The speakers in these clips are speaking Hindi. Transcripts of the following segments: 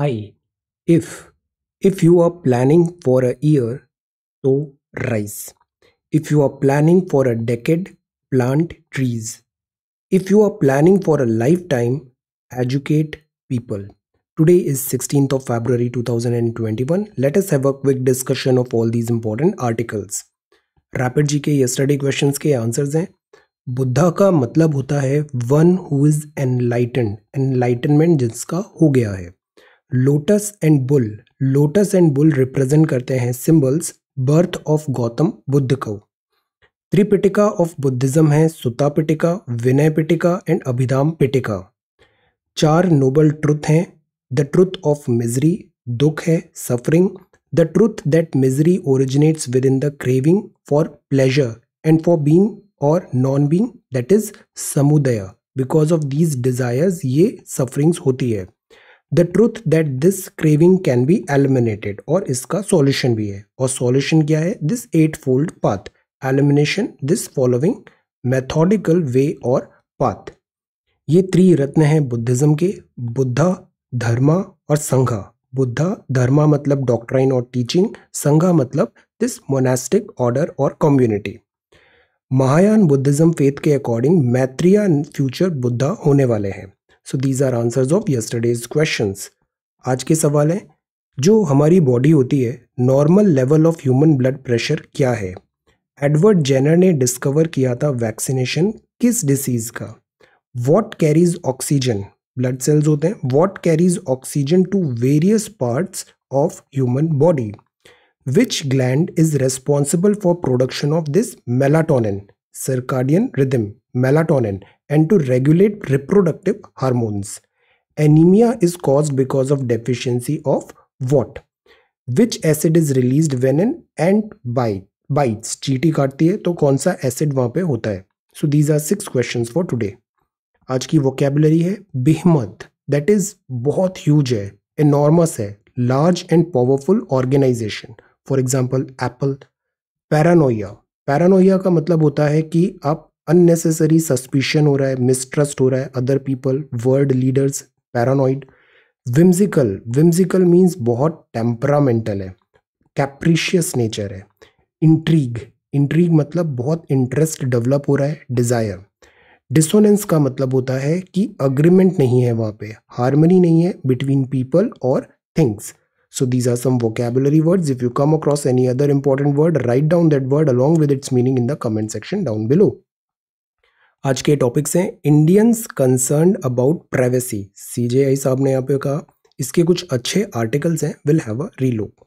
high if if you are planning for a year so rice if you are planning for a decade plant trees if you are planning for a lifetime educate people today is 16th of february 2021 let us have a quick discussion of all these important articles rapid G K yesterday questions के आंसर्स हैं बुद्धा का मतलब होता है one who is enlightened enlightenment जिसका हो गया है lotus and bull lotus and bull represent करते हैं symbols birth of Gautam Buddha को त्रिपिटिका ऑफ बुद्धिज्म है सुता पिटिका विनय पिटिका एंड अभिधाम पिटिका चार नोबल ट्रुथ हैं द ट्रुथ ऑफ मिजरी दुख है suffering the truth that misery originates within the craving for pleasure and for being or non being that is samudaya because of these desires ये सफरिंग्स होती है the truth that this craving can be eliminated और इसका सॉल्यूशन भी है और सॉल्यूशन क्या है this eightfold path elimination this following methodical way or path ये त्री रत्न हैं बुद्धिज्म के बुद्धा धर्मा और संघा बुद्धा धर्मा मतलब डॉक्ट्राइन और टीचिंग संघा मतलब this monastic order or community Mahayana Buddhism faith के अकॉर्डिंग मैत्रिया फ्यूचर बुद्धा होने वाले हैं so these are answers of yesterday's question आज के सवाल हैं जो हमारी बॉडी होती है normal level of human blood pressure क्या है एडवर्ड जेनर ने डिस्कवर किया था वैक्सीनेशन किस डिसीज़ का what carries oxygen blood cells होते हैं what carries oxygen to various parts of human body which gland is responsible for production of this melatonin circadian rhythm melatonin and to regulate reproductive hormones. Anaemia is cause because of deficiency of what? Which acid is released when an ant bite? bites चीटी काटती है तो कौन सा एसिड वहां पर होता है so these are six question for today आज की वोकेबलरी है बेहमत दैट इज बहुत ह्यूज है ए नॉर्मस है large and powerful organisation for example Apple paranoia paranoia का मतलब होता है कि आप अननेसेसरी सस्पिशन हो रहा है मिसट्रस्ट हो रहा है other people world leaders paranoid whimsical whimsical means बहुत टेम्परामेंटल है कैप्रिशियस नेचर है इंट्रीग इंट्रीग मतलब बहुत इंटरेस्ट डेवलप हो रहा है डिज़ायर डिसोनेंस का मतलब होता है कि अग्रीमेंट नहीं है वहाँ पे हारमनी नहीं है between people or things so these are some vocabulary words if you come across any other important word write down that word along with its meaning in the comment section down below आज के टॉपिक्स हैं Indians concern about privacy CJI साहब ने यहाँ पे कहा इसके कुछ अच्छे आर्टिकल्स हैं will have a relook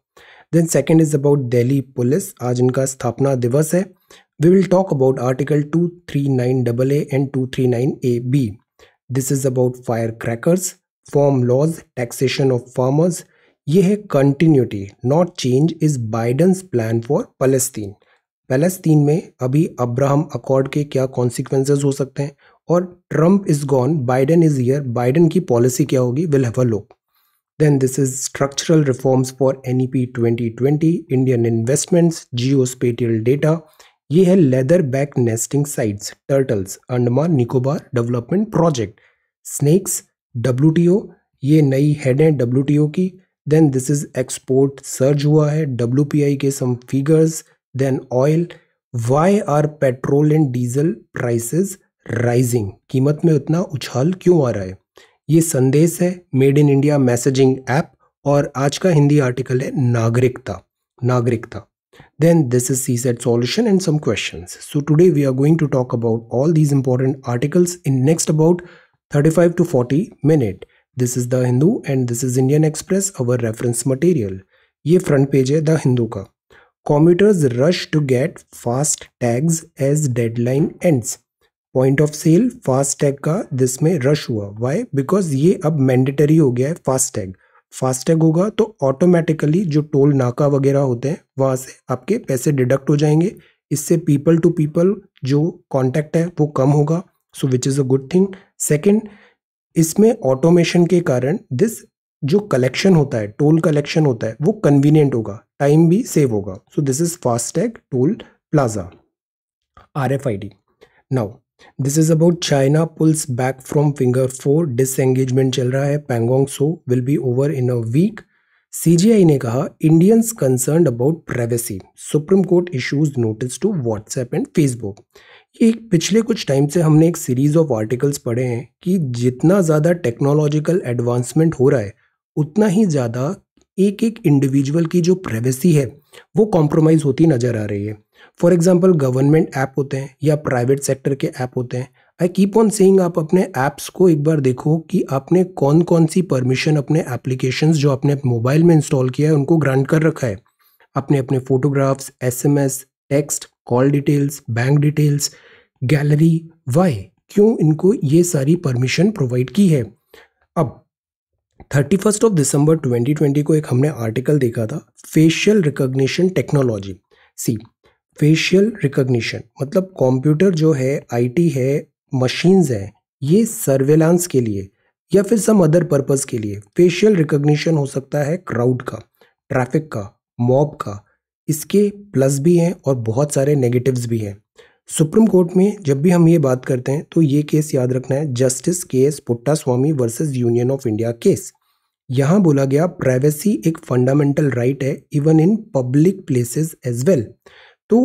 then second is about Delhi police आज इनका स्थापना दिवस है we will talk about article two three nine double A and two three nine A B this is about fire crackers farm laws taxation of farmers ये है continuity not change is Biden's plan for फलस्तीन फलस्तीन में अभी अब्राहम अकॉर्ड के क्या कॉन्सिक्वेंसेज हो सकते हैं और Trump is gone Biden is here Biden की पॉलिसी क्या होगी will have a look reforms for N E P twenty twenty Indian investments Jio spatial data ये है leather back nesting sites turtles Andaman Nicobar development project snakes W ये नई हेड है डब्ल्यू टी ओ की then this is export surge हुआ है डब्ल्यू पी आई के some figures then oil why are petrol and diesel prices rising कीमत में उतना उछाल क्यों आ रहा है ये संदेश है made in India messaging app और आज का हिंदी आर्टिकल है नागरिकता नागरिकता then this is C CSAT solution and some question so today we are going to talk about all these important articles in next about thirty five to forty minute this is the Hindu and this is Indian Express our reference material ये फ्रंट पेज है द हिंदू का Commuters rush to get fast tags as line ends point of sale fast tag का दिस में रश हुआ वाई बिकॉज ये अब मैंडेटरी हो गया है फास्ट टैग फास्ट टैग होगा तो ऑटोमेटिकली जो टोल नाका वगैरह होते हैं वहाँ से आपके पैसे डिडक्ट हो जाएंगे इससे पीपल टू पीपल जो कॉन्टैक्ट है वो कम होगा so which is a good thing second इसमें ऑटोमेशन के कारण दिस जो कलेक्शन होता है टोल कलेक्शन होता है वो कन्वीनियंट होगा टाइम भी सेव होगा so this is FASTag toll plaza R F I D now this is about China pulls back from finger four disengagement चल रहा है Pangong so will be over in a week CJI ने कहा Indians concern about privacy Supreme Court issues notice to WhatsApp and Facebook ये पिछले कुछ टाइम से हमने एक सीरीज ऑफ आर्टिकल्स पढ़े हैं कि जितना ज़्यादा टेक्नोलॉजिकल एडवांसमेंट हो रहा है उतना ही ज़्यादा एक एक इंडिविजुअल की जो प्राइवेसी है वो कॉम्प्रोमाइज़ होती नज़र आ रही है फॉर एग्जाम्पल गवर्नमेंट ऐप होते हैं या प्राइवेट सेक्टर के ऐप होते हैं आई कीप ऑन सेइंग आप अपने ऐप्स को एक बार देखो कि आपने कौन कौन सी परमिशन अपने एप्लीकेशन जो आपने मोबाइल में इंस्टॉल किया है उनको ग्रांट कर रखा है अपने अपने photographs S text call details bank details gallery why क्यों इनको ये सारी परमिशन प्रोवाइड की है अब थर्टी फर्स्ट ऑफ दिसंबर 2020 को एक हमने आर्टिकल देखा था facial recognition technology see facial recognition मतलब कंप्यूटर जो है आईटी है मशीन्स हैं ये सर्वेलांस के लिए या फिर सम अदर पर्पज़ के लिए फेशियल रिकग्निशन हो सकता है क्राउड का ट्रैफिक का मॉब का इसके प्लस भी हैं और बहुत सारे नेगेटिव्स भी हैं सुप्रीम कोर्ट में जब भी हम ये बात करते हैं तो ये केस याद रखना है justice K S Puttaswamy versus Union of India case यहाँ बोला गया प्राइवेसी एक फंडामेंटल राइट है even in public places as well तो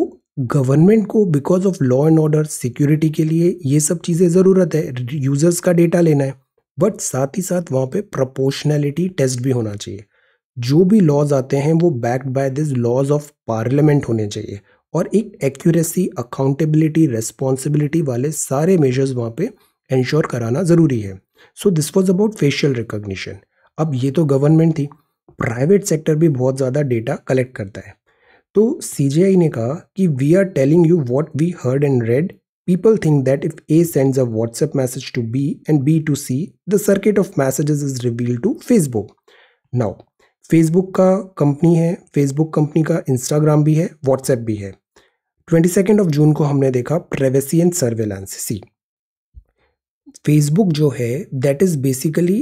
गवर्नमेंट को because of law and order security के लिए ये सब चीज़ें ज़रूरत है यूज़र्स का डेटा लेना है बट साथ ही साथ वहाँ पे प्रपोर्शनैलिटी टेस्ट भी होना चाहिए जो भी लॉज आते हैं वो backed by this laws of parliament होने चाहिए और एक एक्यूरेसी अकाउंटेबिलिटी रेस्पॉन्सिबिलिटी वाले सारे मेजर्स वहाँ पे इंश्योर कराना ज़रूरी है so this was about facial recognition अब ये तो गवर्नमेंट थी प्राइवेट सेक्टर भी बहुत ज़्यादा डेटा कलेक्ट करता है तो सी ने कहा कि we are telling you what we heard and read people think that if A sends a WhatsApp message to B and B to C the circuit of messages is reveal to Facebook now Facebook का कंपनी है फेसबुक कंपनी का इंस्टाग्राम भी है व्हाट्सएप भी है ट्वेंटी सेकेंड ऑफ जून को हमने देखा privacy and surveillance see Facebook जो है that is basically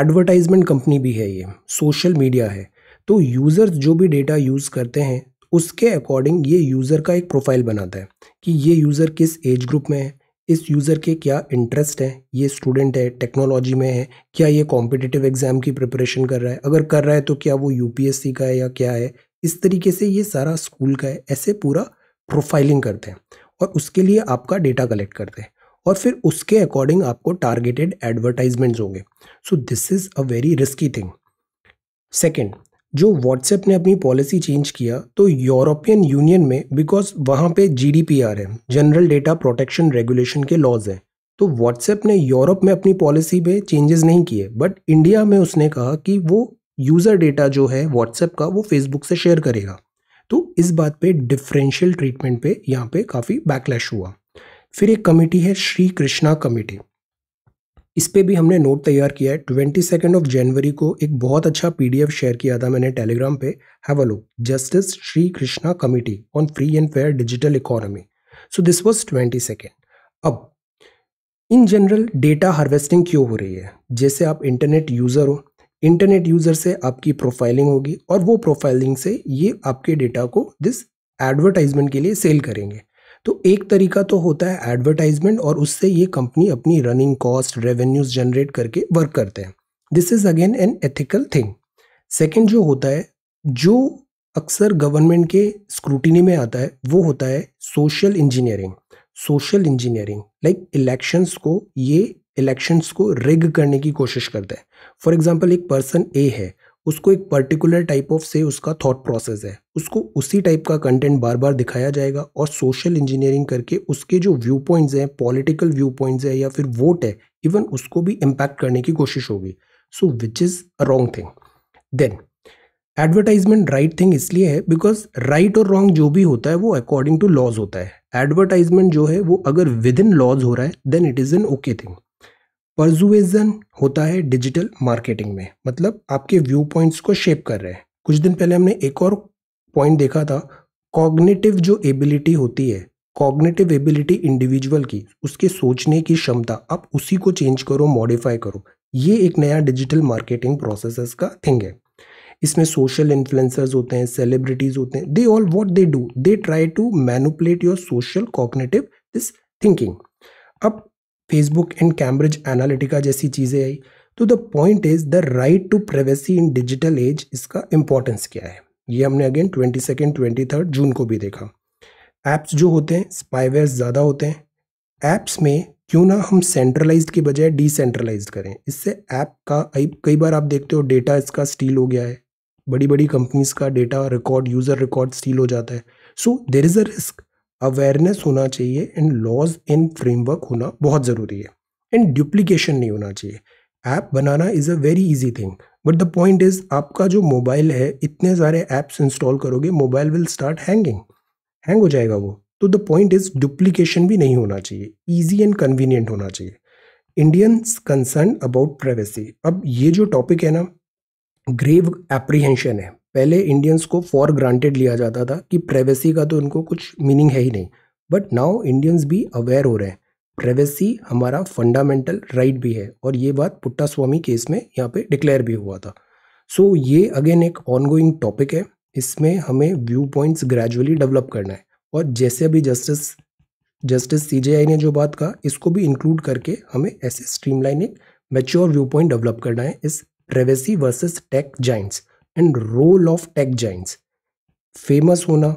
advertisement company भी है ये सोशल मीडिया है तो यूज़र्स जो भी डेटा यूज़ करते हैं उसके अकॉर्डिंग ये यूज़र का एक प्रोफाइल बनाता है कि ये यूज़र किस एज ग्रुप में है इस यूज़र के क्या इंटरेस्ट हैं ये स्टूडेंट है टेक्नोलॉजी में है क्या ये कॉम्पिटिटिव एग्ज़ाम की प्रिपरेशन कर रहा है अगर कर रहा है तो क्या वो यूपीएससी का है या क्या है इस तरीके से ये सारा स्कूल का है ऐसे पूरा प्रोफाइलिंग करते हैं और उसके लिए आपका डेटा कलेक्ट करते हैं और फिर उसके अकॉर्डिंग आपको टारगेटेड एडवर्टाइजमेंट्स होंगे so this is a very risky thing second जो व्हाट्सएप ने अपनी पॉलिसी चेंज किया तो यूरोपियन यूनियन में बिकॉज वहाँ पे जीडीपीआर है जनरल डेटा प्रोटेक्शन रेगुलेशन के लॉज हैं तो व्हाट्सएप ने यूरोप में अपनी पॉलिसी पे चेंजेस नहीं किए बट इंडिया में उसने कहा कि वो यूज़र डेटा जो है व्हाट्सएप का वो फेसबुक से शेयर करेगा तो इस बात पे डिफरेंशियल ट्रीटमेंट पे यहाँ पे काफ़ी बैकलैश हुआ फिर एक कमेटी है श्री कृष्णा कमेटी इस पर भी हमने नोट तैयार किया है ट्वेंटी सेकेंड ऑफ जनवरी को एक बहुत अच्छा पीडीएफ शेयर किया था मैंने टेलीग्राम पे have a look justice Shri Krishna committee on free and fair digital economy so this was twenty second अब इन जनरल डेटा हार्वेस्टिंग क्यों हो रही है जैसे आप इंटरनेट यूज़र हो इंटरनेट यूज़र से आपकी प्रोफाइलिंग होगी और वो प्रोफाइलिंग से ये आपके डेटा को दिस एडवर्टाइजमेंट के लिए सेल करेंगे तो एक तरीका तो होता है एडवर्टाइजमेंट और उससे ये कंपनी अपनी रनिंग कॉस्ट रेवेन्यूज जनरेट करके वर्क करते हैं this is again an ethical thing second जो होता है जो अक्सर गवर्नमेंट के स्क्रूटिनी में आता है वो होता है social engineering social engineering like elections को ये इलेक्शंस को रिग करने की कोशिश करता है फॉर एग्जाम्पल एक पर्सन ए है उसको एक पर्टिकुलर टाइप ऑफ से उसका थॉट प्रोसेस है उसको उसी टाइप का कंटेंट बार बार दिखाया जाएगा और सोशल इंजीनियरिंग करके उसके जो व्यू पॉइंट्स हैं पॉलिटिकल व्यू पॉइंट्स हैं या फिर वोट है इवन उसको भी इम्पैक्ट करने की कोशिश होगी so which is a wrong thing then advertisement right thing इसलिए है बिकॉज राइट और रॉन्ग जो भी होता है वो अकॉर्डिंग टू लॉज होता है एडवर्टाइजमेंट जो है वो अगर विद इन लॉज हो रहा है then it is an okay thing persuasion होता है डिजिटल मार्केटिंग में मतलब आपके व्यू पॉइंट्स को शेप कर रहे हैं कुछ दिन पहले हमने एक और पॉइंट देखा था कॉग्नेटिव जो एबिलिटी होती है कॉग्नेटिव एबिलिटी इंडिविजुअल की उसके सोचने की क्षमता आप उसी को चेंज करो मॉडिफाई करो ये एक नया डिजिटल मार्केटिंग प्रोसेस का थिंग है इसमें सोशल इन्फ्लुएंसर्स होते हैं सेलिब्रिटीज होते हैं they all what they do they try to manipulate your social cognitive this thinking अब फेसबुक एंड कैम्ब्रिज एनालिटिका जैसी चीज़ें आई तो the point is the right to privacy in digital age इसका इंपॉर्टेंस क्या है ये हमने again twenty second twenty third June को भी देखा ऐप्स जो होते हैं स्पाइवेयर ज़्यादा होते हैं ऐप्स में क्यों ना हम सेंट्रलाइज के बजाय डिसेंट्रलाइज करें इससे ऐप का कई बार आप देखते हो डेटा इसका स्टील हो गया है बड़ी बड़ी कंपनीज का data record user record steal हो जाता है so there is a risk awareness होना चाहिए एंड लॉज इन फ्रेमवर्क होना बहुत ज़रूरी है एंड डुप्लीकेशन नहीं होना चाहिए ऐप बनाना is a very easy thing but the point is आपका जो मोबाइल है इतने सारे ऐप्स इंस्टॉल करोगे mobile will start hanging hang हो जाएगा वो तो द पॉइंट इज़ डुप्लीकेशन भी नहीं होना चाहिए ईजी एंड कन्वीनियंट होना चाहिए इंडियंस कंसर्न अबाउट प्राइवेसी अब ये जो टॉपिक है ना ग्रेव एप्रीहेंशन है पहले इंडियंस को फॉर ग्रांटेड लिया जाता था कि प्राइवेसी का तो उनको कुछ मीनिंग है ही नहीं बट नाउ इंडियंस भी अवेयर हो रहे हैं प्राइवेसी हमारा फंडामेंटल राइट right भी है और ये बात पुट्टा स्वामी केस में यहाँ पे डिक्लेयर भी हुआ था सो so, ये अगेन एक ऑनगोइंग टॉपिक है इसमें हमें व्यू पॉइंट्स ग्रेजुअली डेवलप करना है और जैसे अभी जस्टिस जस्टिस सीजेआई ने जो बात कहा इसको भी इंक्लूड करके हमें ऐसे स्ट्रीमलाइन एक मेच्योर व्यू पॉइंट डेवलप करना है इस privacy versus tech giants and role of tech giants famous होना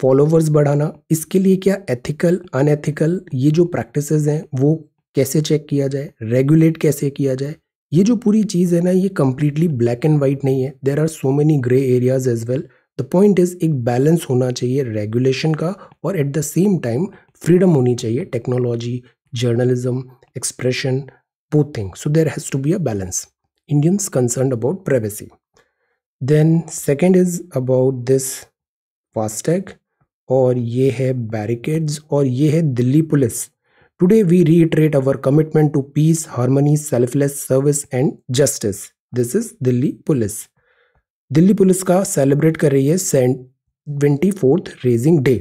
फॉलोवर्स बढ़ाना इसके लिए क्या एथिकल अनएथिकल ये जो प्रैक्टिस हैं वो कैसे चेक किया जाए रेगुलेट कैसे किया जाए ये जो पूरी चीज़ है ना ये कम्प्लीटली ब्लैक एंड वाइट नहीं है there are so many grey areas as well the point is एक बैलेंस होना चाहिए रेगुलेशन का और at the same time freedom होनी चाहिए टेक्नोलॉजी जर्नलिज्म एक्सप्रेशन पोथिंग so there there has to be a balance. Indians concerned about then second is about this FASTag और ये है बैरिकेड्स और ये है Delhi police today we reiterate our commitment to peace harmony selfless service and justice this is Delhi police Delhi police का सेलिब्रेट कर रही है seventy fourth raising day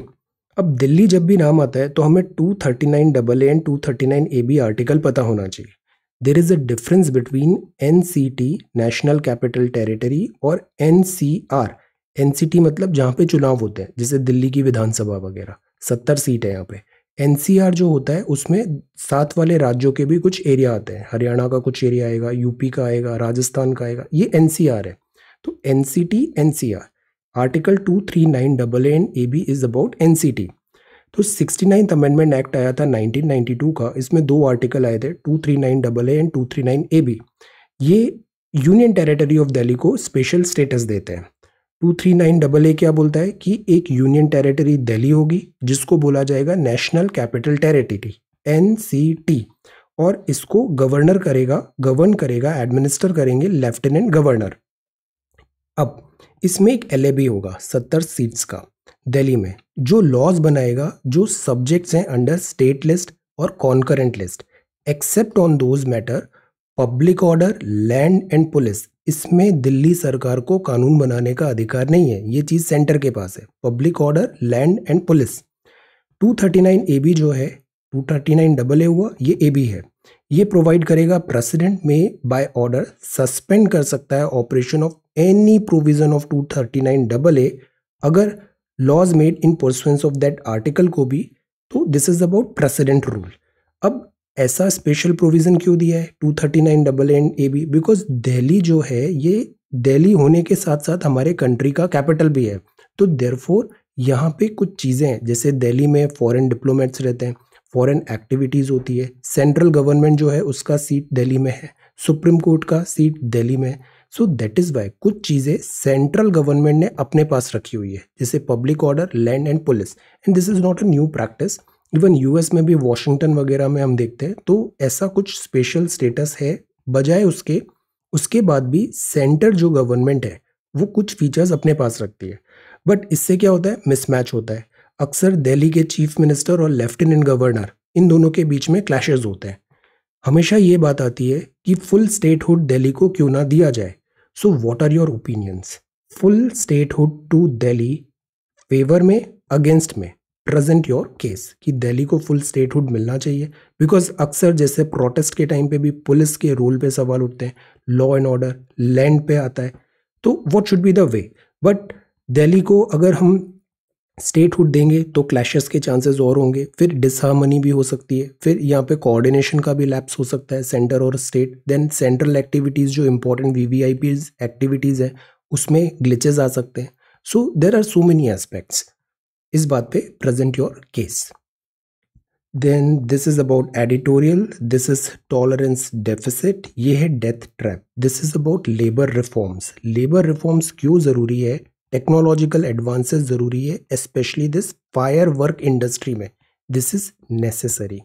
अब दिल्ली जब भी नाम आता है तो हमें two thirty nine double A and two thirty nine A B article पता होना चाहिए there is a difference between NCT national capital territory और NCR टी मतलब जहाँ पे चुनाव होते हैं जैसे दिल्ली की विधानसभा वगैरह सत्तर सीट है यहाँ पे आर जो होता है उसमें सात वाले राज्यों के भी कुछ एरिया आते हैं हरियाणा का कुछ एरिया आएगा यूपी का आएगा राजस्थान का आएगा ये आर है तो C R article two three nine double N A B is about N C T तो सिक्सटी नाइन्थ अमेंडमेंट एक्ट आया था 1992 का इसमें दो आर्टिकल आए थे two three nine double A and two three nine A B ये यूनियन टेरिटरी ऑफ दिल्ली को स्पेशल स्टेटस देते हैं two three nine double A क्या बोलता है कि एक यूनियन टेरिटरी दिल्ली होगी जिसको बोला जाएगा नेशनल कैपिटल टेरिटरी एन और इसको गवर्नर करेगा गवर्न करेगा एडमिनिस्टर करेंगे लेफ्टिनेंट गवर्नर अब इसमें एक एल होगा सत्तर सीट्स का दिल्ली में जो लॉज बनाएगा जो सब्जेक्ट्स हैं अंडर स्टेट लिस्ट और concurrent list except on those matter public order land and police इसमें दिल्ली सरकार को कानून बनाने का अधिकार नहीं है ये चीज़ सेंटर के पास है public order land and police 239 A B जो है 239 डबल ए हुआ ये ए बी है ये प्रोवाइड करेगा प्रेसिडेंट में बाय ऑर्डर सस्पेंड कर सकता है operation of any provision of 239 double A अगर laws made in pursuance of that article को भी तो this is about president rule अब ऐसा स्पेशल प्रोविज़न क्यों दिया है two thirty nine double and A B because Delhi जो है ये दिल्ली होने के साथ साथ हमारे कंट्री का कैपिटल भी है तो फोर यहाँ पे कुछ चीज़ें हैं जैसे दिल्ली में फॉरेन डिप्लोमेट्स रहते हैं फॉरेन एक्टिविटीज़ होती है सेंट्रल गवर्नमेंट जो है उसका सीट दिल्ली में है सुप्रीम कोर्ट का सीट दिल्ली में है सो दैट इज़ वाई कुछ चीज़ें सेंट्रल गवर्नमेंट ने अपने पास रखी हुई है जैसे public order land and police and this is not a new practice even US में भी वॉशिंगटन वगैरह में हम देखते हैं तो ऐसा कुछ स्पेशल स्टेटस है बजाय उसके उसके बाद भी सेंटर जो गवर्नमेंट है वो कुछ फीचर्स अपने पास रखती है बट इससे क्या होता है मिसमैच होता है अक्सर दिल्ली के चीफ मिनिस्टर और लेफ्टिनेंट गवर्नर इन दोनों के बीच में क्लैशेज होते हैं हमेशा ये बात आती है कि फुल स्टेटहुड दिल्ली को क्यों ना दिया जाए so what are your opinions full statehood to Delhi favour में अगेंस्ट में प्रेजेंट योर केस कि दिल्ली को फुल स्टेटहुड मिलना चाहिए बिकॉज अक्सर जैसे प्रोटेस्ट के टाइम पे भी पुलिस के रोल पे सवाल उठते हैं लॉ एंड ऑर्डर लैंड पे आता है तो what should be the way but Delhi को अगर हम स्टेटहुड देंगे तो क्लैशेस के चांसेस और होंगे फिर डिसहार्मनी भी हो सकती है फिर यहाँ पे कोऑर्डिनेशन का भी लैप्स हो सकता है सेंटर और स्टेट देन सेंट्रल एक्टिविटीज़ जो important V V I Ps activities है उसमें ग्लिचेज आ सकते हैं so there are so many aspects इस बात पे present your case then this is about editorial this is tolerance deficit ये है death trap this is about labour reforms labour reforms क्यों ज़रूरी है टेक्नोलॉजिकल एडवांसेस ज़रूरी है specially this fire work industry में दिस इज़ नेसेसरी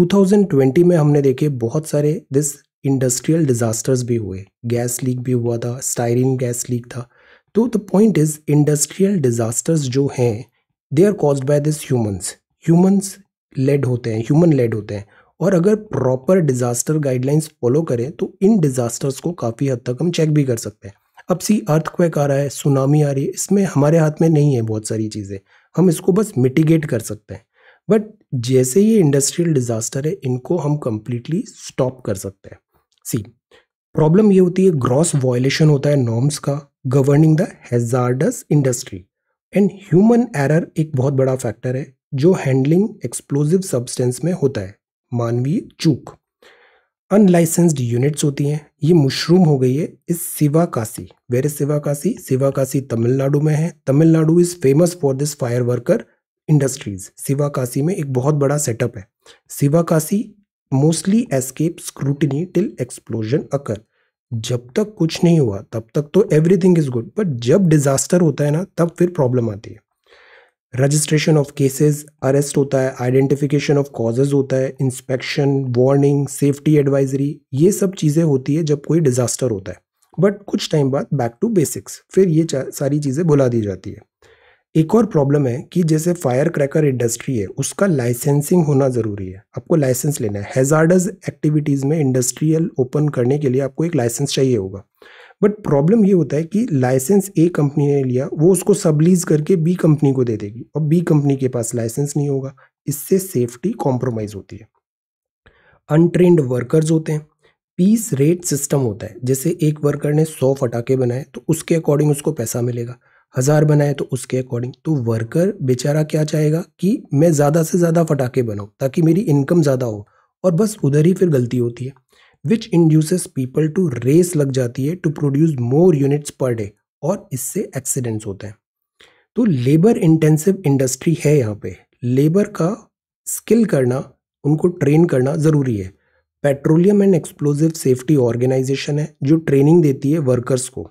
2020 में हमने देखे बहुत सारे दिस इंडस्ट्रियल डिज़ास्टर्स भी हुए गैस लीक भी हुआ था स्टायरिन गैस लीक था तो the point is industrial disasters जो हैं they are cause by this humans humans led होते हैं ह्यूमन लेड होते हैं और अगर प्रॉपर डिज़ास्टर गाइडलाइंस फॉलो करें तो इन डिज़ास्टर्स को काफ़ी हद तक हम चेक भी कर सकते हैं अब सी अर्थ क्वेक आ रहा है सुनामी आ रही है इसमें हमारे हाथ में नहीं है बहुत सारी चीज़ें हम इसको बस मिटिगेट कर सकते हैं बट जैसे ये इंडस्ट्रियल डिज़ास्टर है इनको हम कम्प्लीटली स्टॉप कर सकते हैं सी प्रॉब्लम ये होती है ग्रॉस वॉयलेशन होता है नॉर्म्स का governing the hazardous industry and human error एक बहुत बड़ा फैक्टर है जो हैंडलिंग एक्सप्लोजिव सब्सटेंस में होता है मानवीय चूक अनलाइसेंस्ड यूनिट्स होती हैं ये मशरूम हो गई है इस काशी वेर इज सिवा सिवाकाशी तमिलनाडु में है Tamil Nadu is famous for this fire worker industries Sivakasi में एक बहुत बड़ा सेटअप है Sivakasi mostly escape scrutiny till explosion occur जब तक कुछ नहीं हुआ तब तक तो एवरीथिंग इज गुड बट जब डिजास्टर होता है ना तब फिर प्रॉब्लम आती है रजिस्ट्रेशन ऑफ केसेस अरेस्ट होता है आइडेंटिफिकेशन ऑफ कॉजेज होता है इंस्पेक्शन वार्निंग सेफ्टी एडवाइजरी ये सब चीज़ें होती है जब कोई डिज़ास्टर होता है बट कुछ टाइम बाद बैक टू बेसिक्स फिर ये सारी चीज़ें भुला दी जाती है एक और प्रॉब्लम है कि जैसे फायर क्रैकर इंडस्ट्री है उसका लाइसेंसिंग होना ज़रूरी है आपको लाइसेंस लेना है हेजार्डस एक्टिविटीज़ में इंडस्ट्रियल ओपन करने के लिए आपको एक लाइसेंस चाहिए होगा बट प्रॉब्लम ये होता है कि लाइसेंस ए कंपनी ने लिया वो उसको सब लीज करके बी कंपनी को दे देगी और बी कंपनी के पास लाइसेंस नहीं होगा इससे सेफ्टी कॉम्प्रोमाइज़ होती है अनट्रेंड वर्कर्स होते हैं पीस रेट सिस्टम होता है जैसे एक वर्कर ने सौ फटाखे बनाए तो उसके अकॉर्डिंग उसको पैसा मिलेगा हज़ार बनाए तो उसके अकॉर्डिंग तो वर्कर बेचारा क्या चाहेगा कि मैं ज़्यादा से ज़्यादा फटाखे बनाऊँ ताकि मेरी इनकम ज़्यादा हो और बस उधर ही फिर गलती होती है which induces people to race लग जाती है to produce more units per day और इससे एक्सीडेंट्स होते हैं तो लेबर इंटेंसिव इंडस्ट्री है यहाँ पे लेबर का स्किल करना उनको ट्रेन करना ज़रूरी है petroleum and explosive safety organisation है जो ट्रेनिंग देती है वर्कर्स को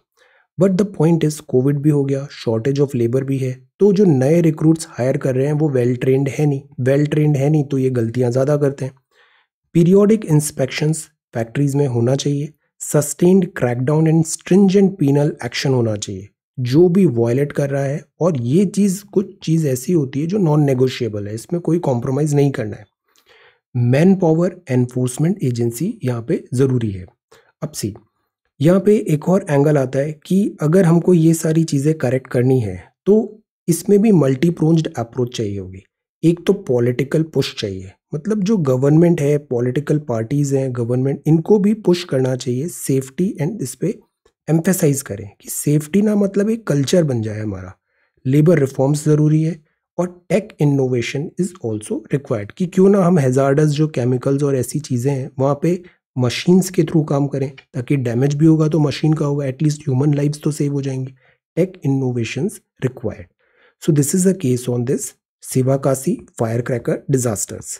but the point is Covid भी हो गया शॉर्टेज ऑफ लेबर भी है तो जो नए रिक्रूट्स हायर कर रहे हैं वो वेल ट्रेंड है नहीं वेल ट्रेंड है नहीं तो ये गलतियाँ ज़्यादा करते हैं पीरियोडिक इंस्पेक्शंस फैक्ट्रीज में होना चाहिए sustained crackdown and stringent penal action होना चाहिए जो भी वॉयलेट कर रहा है और ये चीज़ कुछ चीज़ ऐसी होती है जो नॉन नेगोशिएबल है इसमें कोई कॉम्प्रोमाइज़ नहीं करना है मैन पावर एनफोर्समेंट एजेंसी यहाँ पे ज़रूरी है अब सी यहाँ पे एक और एंगल आता है कि अगर हमको ये सारी चीज़ें करेक्ट करनी है तो इसमें भी मल्टीप्रोन्ज अप्रोच चाहिए होगी एक तो पॉलिटिकल पुश चाहिए मतलब जो गवर्नमेंट है पॉलिटिकल पार्टीज़ हैं गवर्नमेंट इनको भी पुश करना चाहिए सेफ्टी एंड इस पर एम्फेसाइज करें कि सेफ्टी ना मतलब एक कल्चर बन जाए हमारा लेबर रिफॉर्म्स ज़रूरी है और tech innovation is also required कि क्यों ना हम हेजार्डस जो केमिकल्स और ऐसी चीज़ें हैं वहाँ पे मशीन्स के थ्रू काम करें ताकि डैमेज भी होगा तो मशीन का होगा एटलीस्ट ह्यूमन लाइफ्स तो सेव हो जाएंगे tech innovations required so this is a case on this सेवा fire cracker disasters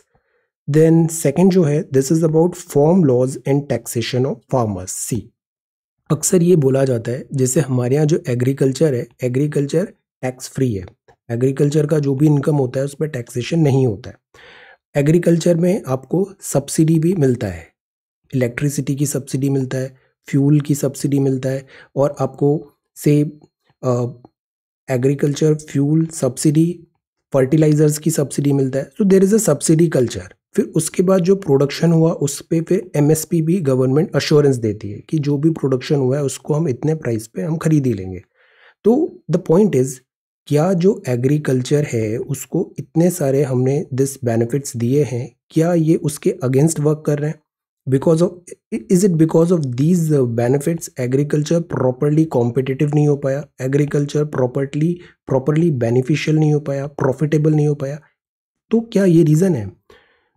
then second जो है this is about farm laws and taxation of farmers see अक्सर ये बोला जाता है जैसे हमारे यहाँ जो एग्रीकल्चर है एग्रीकल्चर टैक्स फ्री है एग्रीकल्चर का जो भी इनकम होता है उस पर टैक्सेशन नहीं होता है एग्रीकल्चर में आपको सब्सिडी भी मिलता है इलेक्ट्रिसिटी की सब्सिडी मिलता है फ्यूल की सब्सिडी मिलता है और आपको से एग्रीकल्चर फ्यूल सब्सिडी फर्टिलाइजर्स की सब्सिडी मिलता है so there is a subsidy culture फिर उसके बाद जो प्रोडक्शन हुआ उस पर फिर एम भी गवर्नमेंट अश्योरेंस देती है कि जो भी प्रोडक्शन हुआ है उसको हम इतने प्राइस पे हम खरीद ही लेंगे तो द पॉइंट इज़ क्या जो एग्रीकल्चर है उसको इतने सारे हमने दिस बेनिफिट्स दिए हैं क्या ये उसके अगेंस्ट वर्क कर रहे हैं because of is it because of these benefits agriculture properly competitive नहीं हो पाया एग्रीकल्चर प्रॉपरली प्रॉपरली बेनिफिशियल नहीं हो पाया प्रॉफिटेबल नहीं हो पाया तो क्या ये रीज़न है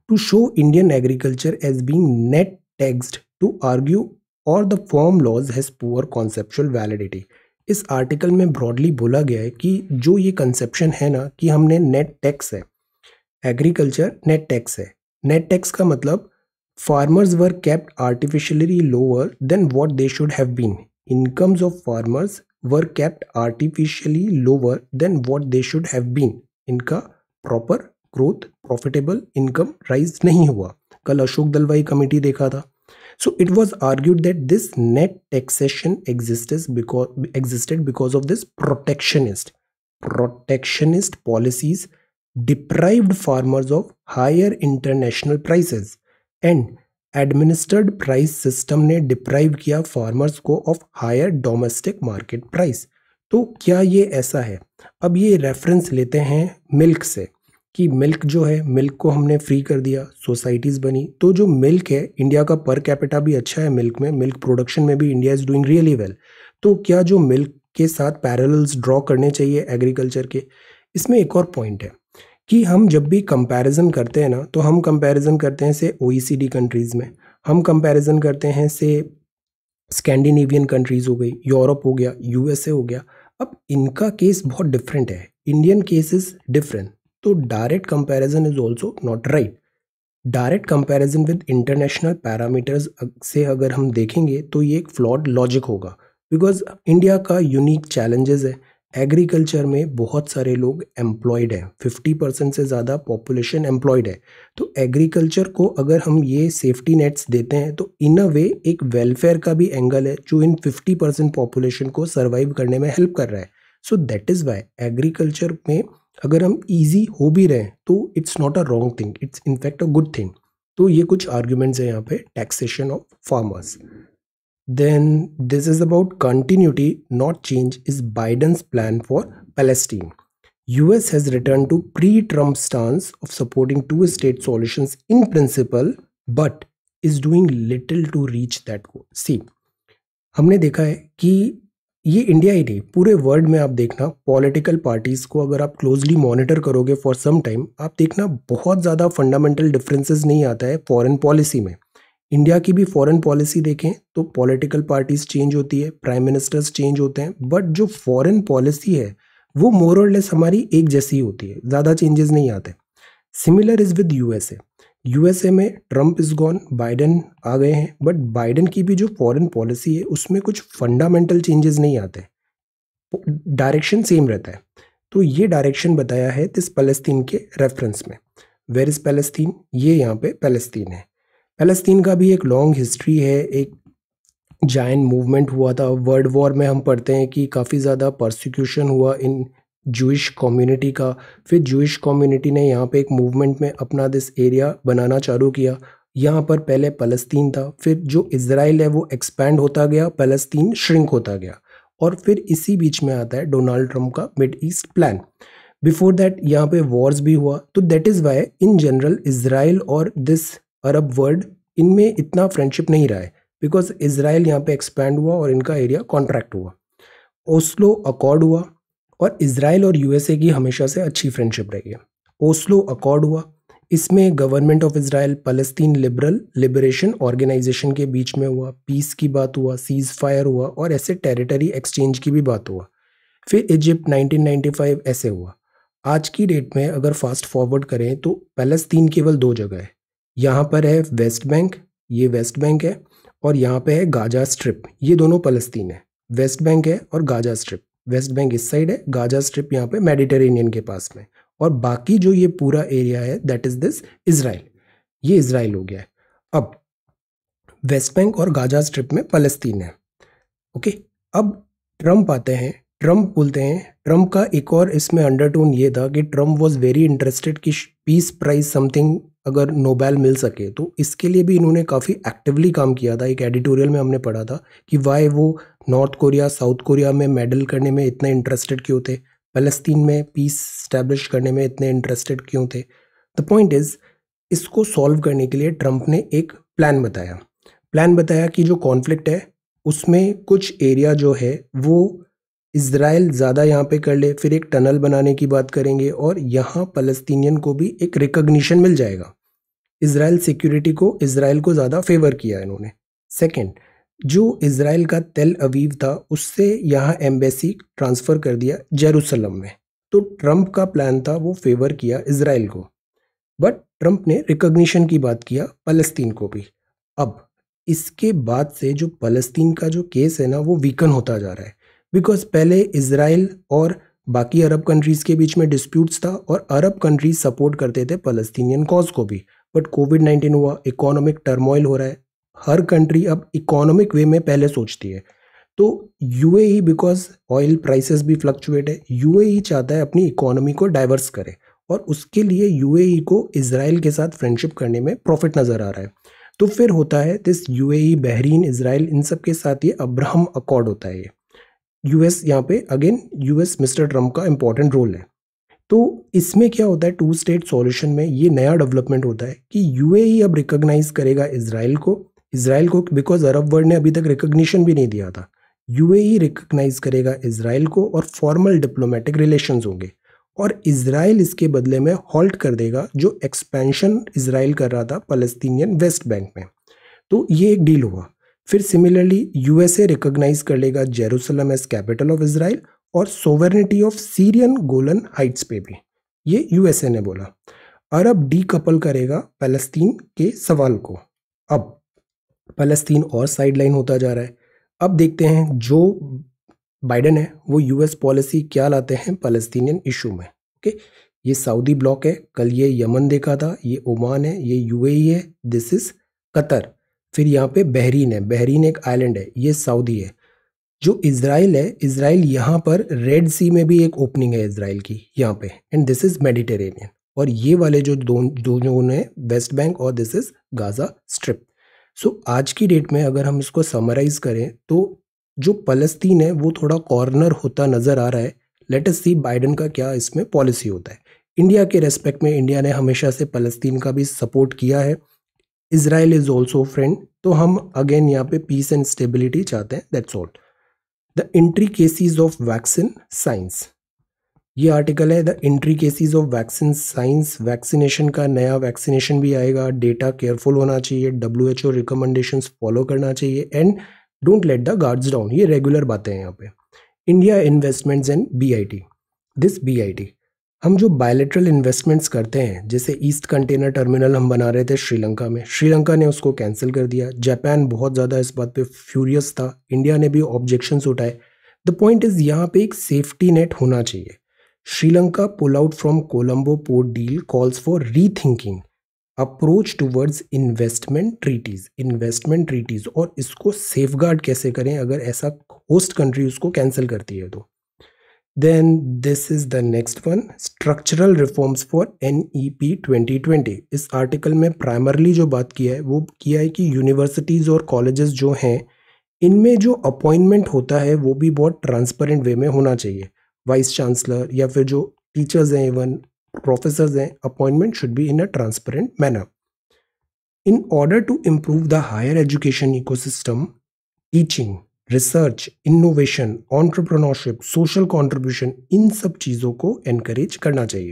to show Indian agriculture as being net taxed to argue और the farm laws has poor conceptual validity इस आर्टिकल में ब्रॉडली बोला गया है कि जो ये कंसेप्शन है ना कि हमने नेट टैक्स है एग्रीकल्चर नेट टैक्स है नेट टैक्स का मतलब farmers were kept artificially lower than what they should have been incomes of farmers were kept artificially lower than what they should have been इनका proper growth profitable income rise नहीं हुआ कल अशोक दलवाई कमेटी देखा था so it was argued that this net taxation existed because of this protectionist protectionist policies deprived farmers of higher international prices and administered price system ने डिप्राइव किया फार्मर्स को of higher domestic market price तो क्या ये ऐसा है अब ये रेफरेंस लेते हैं मिल्क से कि मिल्क जो है मिल्क को हमने फ्री कर दिया सोसाइटीज़ बनी तो जो मिल्क है इंडिया का पर कैपिटा भी अच्छा है मिल्क में मिल्क प्रोडक्शन में भी India is doing really well तो क्या जो मिल्क के साथ पैरेलल्स ड्रॉ करने चाहिए एग्रीकल्चर के इसमें एक और पॉइंट है कि हम जब भी कंपैरिजन करते हैं ना तो हम कंपैरिजन करते हैं से ओईसीडी कंट्रीज़ में हम कंपैरिजन करते हैं से स्कैंडिनेवियन कंट्रीज़ हो गई यूरोप हो गया यूएसए हो गया अब इनका केस बहुत डिफरेंट है इंडियन केस इज़ डिफरेंट तो direct comparison is also not right direct comparison with international parameters से अगर हम देखेंगे तो ये एक फ्लॉड लॉजिक होगा बिकॉज इंडिया का यूनिक चैलेंजेस है एग्रीकल्चर में बहुत सारे लोग एम्प्लॉयड हैं 50 परसेंट से ज़्यादा पॉपुलेशन एम्प्लॉयड है तो एग्रीकल्चर को अगर हम ये सेफ्टी नेट्स देते हैं तो इन अ वे एक वेलफेयर का भी एंगल है जो इन 50 परसेंट पॉपुलेशन को सर्वाइव करने में हेल्प कर रहा है so that is why agriculture में अगर हम ईजी हो भी रहे तो it's not a wrong thing it's in fact a good thing तो ये कुछ आर्ग्यूमेंट्स हैं यहाँ पे taxation of farmers then this is about continuity not change is Biden's plan for Palestine as has return to pre Trump stance of supporting to state solution in principle but is doing little to reach that goal. See हमने देखा है कि ये इंडिया ही नहीं पूरे वर्ल्ड में आप देखना पॉलिटिकल पार्टीज़ को अगर आप क्लोजली मॉनिटर करोगे फॉर सम टाइम आप देखना बहुत ज़्यादा फंडामेंटल डिफरेंसेस नहीं आता है फॉरेन पॉलिसी में इंडिया की भी फॉरेन पॉलिसी देखें तो पॉलिटिकल पार्टीज़ चेंज होती है प्राइम मिनिस्टर्स चेंज होते हैं बट जो फॉरेन पॉलिसी है वो मोरलेस हमारी एक जैसी होती है ज़्यादा चेंजेस नहीं आते similar is with USA USA में ट्रंप इज़ गॉन बाइडन आ गए हैं बट बाइडन की भी जो फॉरेन पॉलिसी है उसमें कुछ फंडामेंटल चेंजेस नहीं आते डायरेक्शन सेम रहता है तो ये डायरेक्शन बताया है इस पलस्तीन के रेफरेंस में वेर इज़ पैलस्तीन ये यहाँ पे पैलस्तीन है पैलस्तीन का भी एक लॉन्ग हिस्ट्री है एक जाइन मूवमेंट हुआ था वर्ल्ड वॉर में हम पढ़ते हैं कि काफ़ी ज़्यादा प्रोसिक्यूशन हुआ इन जूश कम्युनिटी का फिर जूश कम्युनिटी ने यहाँ पे एक मूवमेंट में अपना दिस एरिया बनाना चालू किया यहाँ पर पहले फ़लस्तीन था फिर जो इसराइल है वो एक्सपैंड होता गया फ़लस्तीन श्रिंक होता गया और फिर इसी बीच में आता है डोनाल्ड ट्रम्प का mid east plan before that यहाँ पे वॉर्स भी हुआ तो that is why in general Israel और दिस अरब वर्ल्ड इनमें इतना फ्रेंडशिप नहीं रहा है बिकॉज इसराइल यहाँ पे एक्सपैंड हुआ और इनका एरिया कॉन्ट्रैक्ट हुआ ओस्लो अकॉर्ड हुआ और इसराइल और यूएसए की हमेशा से अच्छी फ्रेंडशिप रही है ओस्लो अकॉर्ड हुआ इसमें गवर्नमेंट ऑफ इसराइल फलस्तीन लिबरल लिबरेशन ऑर्गेनाइजेशन के बीच में हुआ पीस की बात हुआ सीज फायर हुआ और ऐसे टेरिटरी एक्सचेंज की भी बात हुआ फिर इजिप्ट 1995 ऐसे हुआ आज की डेट में अगर फास्ट फॉरवर्ड करें तो फलस्तीन केवल दो जगह है यहाँ पर है वेस्ट बैंक ये वेस्ट बैंक है और यहाँ पर है गाजा स्ट्रिप ये दोनों फलस्तीन है वेस्ट बैंक है और गाजा स्ट्रिप वेस्ट बैंक इस साइड है गाजा स्ट्रिप यहाँ पे मेडिटेरेनियन के पास में और बाकी जो ये पूरा एरिया है दैट इज़ दिस इसराइल ये इसराइल हो गया है अब वेस्ट बैंक और गाजा स्ट्रिप में फलस्तीन है ओके अब ट्रम्प आते हैं ट्रम्प बोलते हैं ट्रम्प का एक और इसमें अंडरटोन ये था कि ट्रम्प वॉज वेरी इंटरेस्टेड कि पीस प्राइज समथिंग अगर नोबेल मिल सके तो इसके लिए भी इन्होंने काफ़ी एक्टिवली काम किया था एक एडिटोरियल में हमने पढ़ा था कि वाई वो नॉर्थ कोरिया साउथ कोरिया में मेडल करने में इतने इंटरेस्टेड क्यों थे फलस्तीन में पीस स्टैब्लिश करने में इतने इंटरेस्टेड क्यों थे द पॉइंट इज़ इसको सॉल्व करने के लिए ट्रंप ने एक प्लान बताया प्लान बताया कि जो कॉन्फ्लिक्ट है उसमें कुछ एरिया जो है वो इसराइल ज़्यादा यहाँ पे कर ले फिर एक टनल बनाने की बात करेंगे और यहाँ फलस्तीनियन को भी एक रिकग्निशन मिल जाएगा इसराइल सिक्योरिटी को इसराइल को ज़्यादा फेवर किया इन्होंने सेकेंड जो इसराइल का तेल अवीव था उससे यहाँ एम्बेसी ट्रांसफ़र कर दिया जेरूसलम में तो ट्रंप का प्लान था वो फेवर किया इसराइल को बट ट्रंप ने रिकग्निशन की बात किया फलस्तीन को भी अब इसके बाद से जो फलस्तीन का जो केस है ना वो वीकन होता जा रहा है बिकॉज पहले इसराइल और बाकी अरब कंट्रीज़ के बीच में डिस्प्यूट्स था और अरब कंट्रीज सपोर्ट करते थे फलस्तीनियन कॉज को भी बट कोविड नाइन्टीन हुआ इकोनॉमिक टर्मोइल हो रहा है हर कंट्री अब इकोनॉमिक वे में पहले सोचती है तो U A because oil prices भी फ्लक्चुएट है यू ए e चाहता है अपनी इकोनॉमी को डाइवर्स करे और उसके लिए यू ए e को इसराइल के साथ फ्रेंडशिप करने में प्रॉफिट नज़र आ रहा है तो फिर होता है this U A Bahrain Israel इन सब के साथ ये अब्राहम अकॉर्ड होता है ये यू एस यहाँ पे again U S mister Trump का इंपॉर्टेंट रोल है तो इसमें क्या होता है टू स्टेट सॉल्यूशन में ये नया डेवलपमेंट होता है कि यूएई e अब रिकॉग्नाइज करेगा इसराइल को इसराइल को बिकॉज अरब वर्ल्ड ने अभी तक रिकोगनीशन भी नहीं दिया था यूएई रिकॉग्नाइज e करेगा इसराइल को और फॉर्मल डिप्लोमेटिक रिलेशंस होंगे और इसराइल इसके बदले में हॉल्ट कर देगा जो एक्सपेंशन इसराइल कर रहा था पलस्तीनियन वेस्ट बैंक में तो ये एक डील हुआ फिर सिमिलरली यूएसए रिकॉग्नाइज कर लेगा Jerusalem as capital of Israel और sovereignty of Syrian Golan Heights पे भी ये यूएसए ने बोला अरब डी कपल करेगा फलस्तीन के सवाल को अब फलस्तीन और साइडलाइन होता जा रहा है अब देखते हैं जो बाइडन है वो यूएस पॉलिसी क्या लाते हैं फलस्तीनियन इशू में ओके ये सऊदी ब्लॉक है कल ये यमन देखा था ये ओमान है ये यूएई e है दिस इज़ कतर फिर यहाँ पे बहरीन है बहरीन एक आइलैंड है ये सऊदी है जो इसराइल है इसराइल यहाँ पर रेड सी में भी एक ओपनिंग है इसराइल की यहाँ पे एंड दिस इज़ मेडिटेरेनियन और ये वाले जो दो दोनों हैं वेस्ट बैंक और this is Gaza strip so आज की डेट में अगर हम इसको समराइज़ करें तो जो फलस्तीन है वो थोड़ा कॉर्नर होता नज़र आ रहा है लेट अस सी बाइडन का क्या इसमें पॉलिसी होता है इंडिया के रेस्पेक्ट में इंडिया ने हमेशा से फलस्तीन का भी सपोर्ट किया है इसराइल इज़ ऑल्सो फ्रेंड तो हम अगेन यहाँ पे पीस एंड स्टेबिलिटी चाहते हैं that's all the intricacies of vaccine science ये आर्टिकल है the intricacies of vaccine science vaccination का नया वैक्सीनेशन भी आएगा डेटा केयरफुल होना चाहिए W H O recommendation follow करना चाहिए and don't let the guards down ये रेगुलर बातें हैं यहाँ पे India investments and B I T this B I T हम जो बायोलेट्रल इन्वेस्टमेंट्स करते हैं जैसे ईस्ट कंटेनर टर्मिनल हम बना रहे थे श्रीलंका में श्रीलंका ने उसको कैंसिल कर दिया जापान बहुत ज़्यादा इस बात पे फ्यूरियस था इंडिया ने भी ऑब्जेक्शंस उठाए द पॉइंट इज़ यहाँ पे एक सेफ्टी नेट होना चाहिए Sri Lanka pull out from Colombo port deal calls for rethinking approach towards investment treaties investment treaties और इसको सेफ कैसे करें अगर ऐसा होस्ट कंट्री उसको कैंसिल करती है तो Then this is the next one structural reforms for N E P twenty twenty इस आर्टिकल में प्राइमरली जो बात किया है वो किया है कि यूनिवर्सिटीज़ और कॉलेजेस जो हैं इनमें जो अपॉइंटमेंट होता है वो भी बहुत ट्रांसपेरेंट वे में होना चाहिए वाइस चांसलर या फिर जो टीचर्स हैं इवन प्रोफेसर्स हैं appointment should be in a transparent manner in order to improve the higher education ecosystem teaching research innovation entrepreneurship social contribution इन सब चीज़ों को एनकरेज करना चाहिए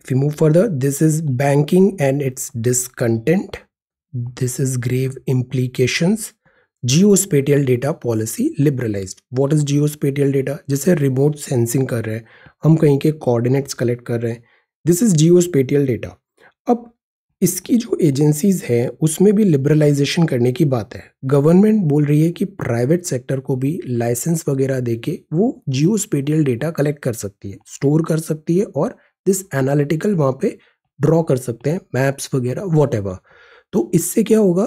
if you move further this is banking and its discontent this is grave implications geo spatial data policy liberalise what is geo spatial data जैसे रिमोट सेंसिंग कर रहे हैं हम कहीं के कोऑर्डिनेट्स कलेक्ट कर रहे हैं this is geo spatial data अब इसकी जो एजेंसीज़ हैं उसमें भी लिबरलाइजेशन करने की बात है गवर्नमेंट बोल रही है कि प्राइवेट सेक्टर को भी लाइसेंस वगैरह देके वो जियो स्पेटियल डेटा कलेक्ट कर सकती है स्टोर कर सकती है और दिस एनालिटिकल वहाँ पे ड्रॉ कर सकते हैं मैप्स वगैरह वॉट तो इससे क्या होगा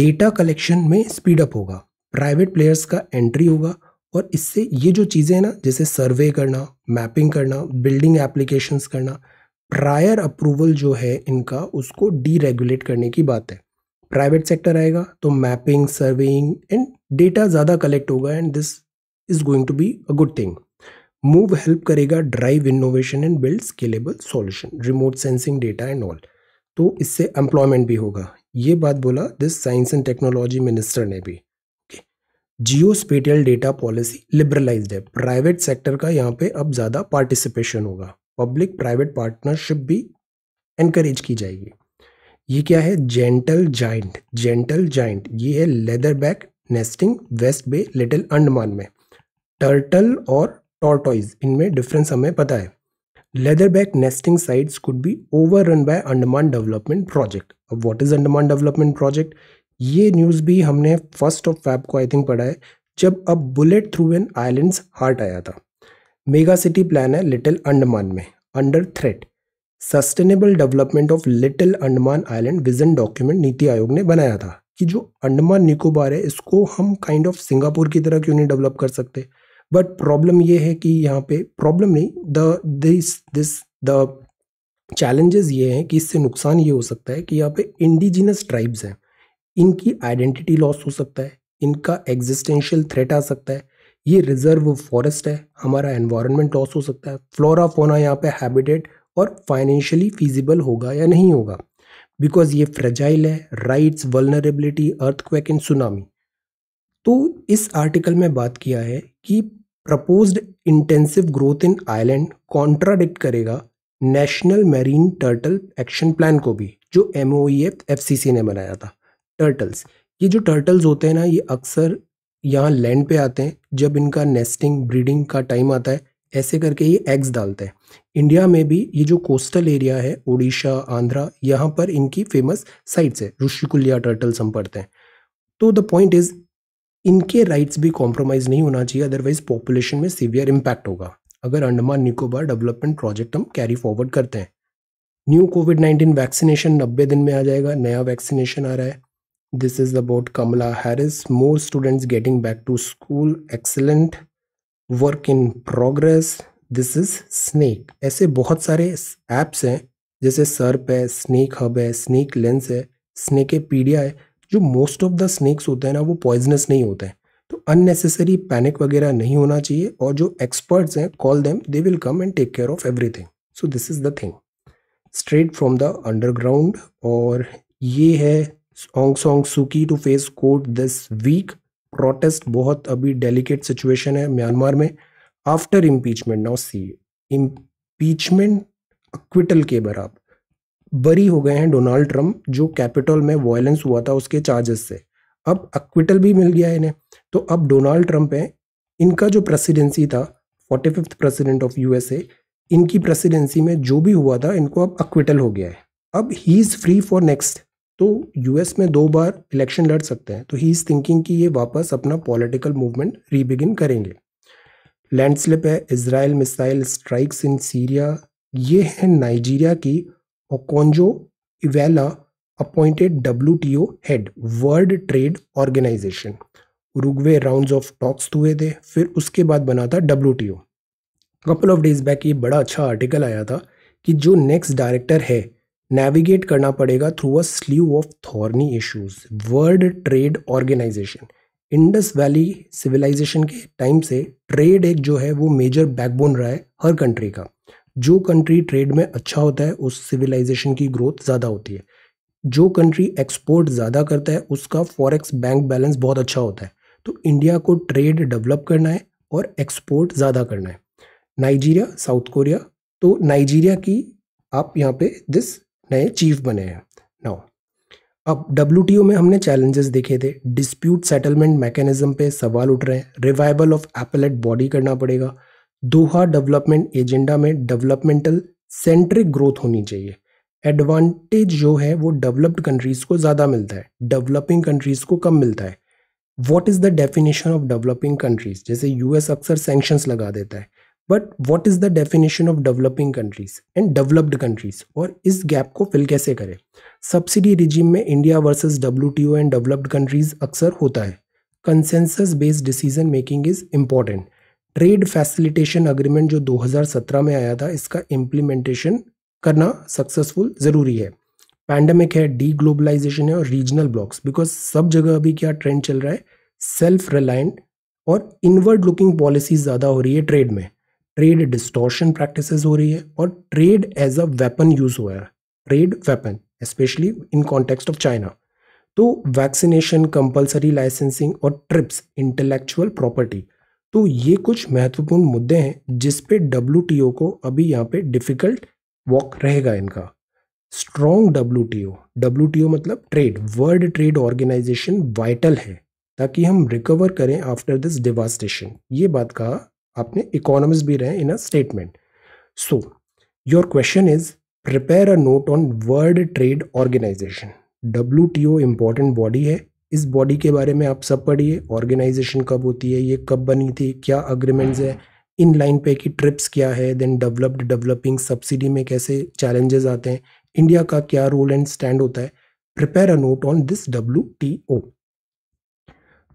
डेटा कलेक्शन में स्पीडअप होगा प्राइवेट प्लेयर्स का एंट्री होगा और इससे ये जो चीज़ें हैं ना जैसे सर्वे करना मैपिंग करना बिल्डिंग एप्लीकेशंस करना प्रायर अप्रूवल जो है इनका उसको डीरेगुलेट करने की बात है प्राइवेट सेक्टर आएगा तो मैपिंग सर्वेइंग एंड डेटा ज़्यादा कलेक्ट होगा and this is going to be a good thing move help करेगा drive innovation and build scalable solution remote sensing data and all तो इससे एम्प्लॉयमेंट भी होगा ये बात बोला this science and technology minister ने भी geo spatial data policy liberalised है प्राइवेट सेक्टर का यहाँ पे अब ज़्यादा पार्टिसिपेशन होगा पब्लिक प्राइवेट पार्टनरशिप भी इनक्रेज की जाएगी ये क्या है जेंटल जाइंट जेंटल जाइंट ये है leather back nesting west bay little Andaman में टर्टल और टॉर्टॉइज इनमें डिफरेंस हमें पता है leather back nesting sites could be over run by Andaman development project अब what is Andaman development project ये न्यूज़ भी हमने फर्स्ट ऑफ फैब को आई थिंक पढ़ा है जब अब bullet through an islands heart आया था मेगा सिटी प्लान है लिटिल अंडमान में under threat sustainable development of little Andaman island vision document NITI Aayog ने बनाया था कि जो अंडमान निकोबार है इसको हम काइंड ऑफ सिंगापुर की तरह क्यों नहीं डेवलप कर सकते बट प्रॉब्लम ये है कि यहाँ पे प्रॉब्लम नहीं the this this the challenges ये हैं कि इससे नुकसान ये हो सकता है कि यहाँ पे इंडिजिनस ट्राइब्स हैं इनकी आइडेंटिटी लॉस हो सकता है इनका एग्जिस्टेंशियल थ्रेट आ सकता है ये रिजर्व फॉरेस्ट है हमारा एनवायरनमेंट लॉस हो सकता है फ्लोरा फोना यहाँ पे हैबिटेट और फाइनेंशियली फीजिबल होगा या नहीं होगा बिकॉज ये फ्रेजाइल है rights vulnerability earthquake and tsunami तो इस आर्टिकल में बात किया है कि proposed intensive growth in island contradict करेगा national marine turtle action plan को भी जो M O E F F C C ने बनाया था टर्टल्स ये जो टर्टल्स होते हैं ना ये अक्सर यहाँ लैंड पे आते हैं जब इनका नेस्टिंग ब्रीडिंग का टाइम आता है ऐसे करके ये एग्स डालते हैं इंडिया में भी ये जो कोस्टल एरिया है उड़ीसा आंध्रा यहाँ पर इनकी फेमस साइट्स है ऋषिकुल्या टर्टल्स हम पढ़ते हैं तो द पॉइंट इज इनके राइट्स भी कॉम्प्रोमाइज़ नहीं होना चाहिए अदरवाइज पॉपुलेशन में सीवियर इम्पैक्ट होगा अगर अंडमान निकोबार डेवलपमेंट प्रोजेक्ट हम कैरी फॉरवर्ड करते हैं न्यू कोविड नाइन्टीन वैक्सीनेशन नब्बे दिन में आ जाएगा नया वैक्सीनेशन आ रहा है this is about kamala harris more students getting back to school excellent work in progress this is snake ऐसे बहुत सारे ऐप्स हैं जैसे सर्प है स्नेक हब है स्नेक लेंस है स्नेक ए पीडिया है जो मोस्ट ऑफ द स्नेक्स होते हैं ना वो पॉइजनस नहीं होते हैं तो अननेसेसरी पैनिक वगैरह नहीं होना चाहिए और जो एक्सपर्ट्स हैं call them they will come and take care of everything so this is the thing straight from the underground और ये है Aung San Suu Kyi to face court this week protest बहुत अभी डेलिकेट सिचुएशन है म्यांमार में after impeachment now see impeachment acquittal के बराबर बरी हो गए हैं डोनाल्ड ट्रम्प जो कैपिटल में वायलेंस हुआ था उसके चार्जेस से अब अक्विटल भी मिल गया है इन्हें तो अब डोनाल्ड ट्रम्प है इनका जो प्रेसिडेंसी था forty fifth president of USA इनकी प्रेसिडेंसी में जो भी हुआ था इनको अब अक्विटल हो गया है अब he is free for next तो यूएस में दो बार इलेक्शन लड़ सकते हैं तो ही इज़ थिंकिंग कि ये वापस अपना पॉलिटिकल मूवमेंट रीबिगिन करेंगे लैंडस्लिप है Israel missile strikes in Syria ये है नाइजीरिया की Okonjo Iweala appointed W T O head world trade organization Uruguay round of talks हुए थे फिर उसके बाद बना था W T O couple of days back ये बड़ा अच्छा आर्टिकल आया था कि जो नेक्स्ट डायरेक्टर है नेविगेट करना पड़ेगा through a slew of thorny issues world trade organization Indus valley civilization के टाइम से ट्रेड एक जो है वो मेजर बैकबोन रहा है हर कंट्री का जो कंट्री ट्रेड में अच्छा होता है उस सिविलाइजेशन की ग्रोथ ज़्यादा होती है जो कंट्री एक्सपोर्ट ज़्यादा करता है उसका फॉरेक्स बैंक बैलेंस बहुत अच्छा होता है तो इंडिया को ट्रेड डेवलप करना है और एक्सपोर्ट ज़्यादा करना है नाइजीरिया साउथ कोरिया तो नाइजीरिया की आप यहाँ पे दिस नए चीफ बने हैं नौ अब डब्ल्यू में हमने चैलेंजेस देखे थे डिस्प्यूट सेटलमेंट मैकेनिज्म पे सवाल उठ रहे हैं रिवाइवल ऑफ एपलेट बॉडी करना पड़ेगा दोहा डेवलपमेंट एजेंडा में डेवलपमेंटल सेंट्रिक ग्रोथ होनी चाहिए एडवांटेज जो है वो डेवलप्ड कंट्रीज को ज़्यादा मिलता है डेवलपिंग कंट्रीज को कम मिलता है what is the definition of developing countries जैसे यूएस अक्सर सेंक्शंस लगा देता है but what is the definition of developing countries and developed countries और इस गैप को फिल कैसे करें सब्सिडी रिजीम में India versus W and developed countries अक्सर होता है consensus based decision making is important trade facilitation agreement जो 2017 में आया था इसका इम्प्लीमेंटेशन करना सक्सेसफुल ज़रूरी है पैंडमिक है डी ग्लोबलाइजेशन है और रीजनल ब्लॉक्स बिकॉज सब जगह अभी क्या ट्रेंड चल रहा है सेल्फ रिलायंट और इनवर्ड लुकिंग पॉलिसीज ज़्यादा हो रही है ट्रेड में ट्रेड डिस्टोशन प्रैक्टिस हो रही है और trade as a weapon use हुआ है trade weapon specially in context of China तो वैक्सीनेशन कंपलसरी लाइसेंसिंग और ट्रिप्स इंटेलेक्चुअल प्रॉपर्टी तो ये कुछ महत्वपूर्ण मुद्दे हैं जिस पे डब्ल्यू को अभी यहाँ पे डिफ़िकल्ट वॉक रहेगा इनका स्ट्रॉन्ग डब्ल्यू डब्ल्यू मतलब trade world trade organization vital है ताकि हम रिकवर करें आफ्टर दिस डिवास्टेशन ये बात कहा आपने इकोनॉमिस्ट भी रहे in a statement so your question is prepare a note on world trade organization W T O important body है इस बॉडी के बारे में आप सब पढ़िए ऑर्गेनाइजेशन कब होती है ये कब बनी थी क्या अग्रीमेंट्स है इन लाइन पे की ट्रिप्स क्या है देन डेवलप्ड डेवलपिंग सब्सिडी में कैसे चैलेंजेस आते हैं इंडिया का क्या रोल एंड स्टैंड होता है prepare a note on this W T O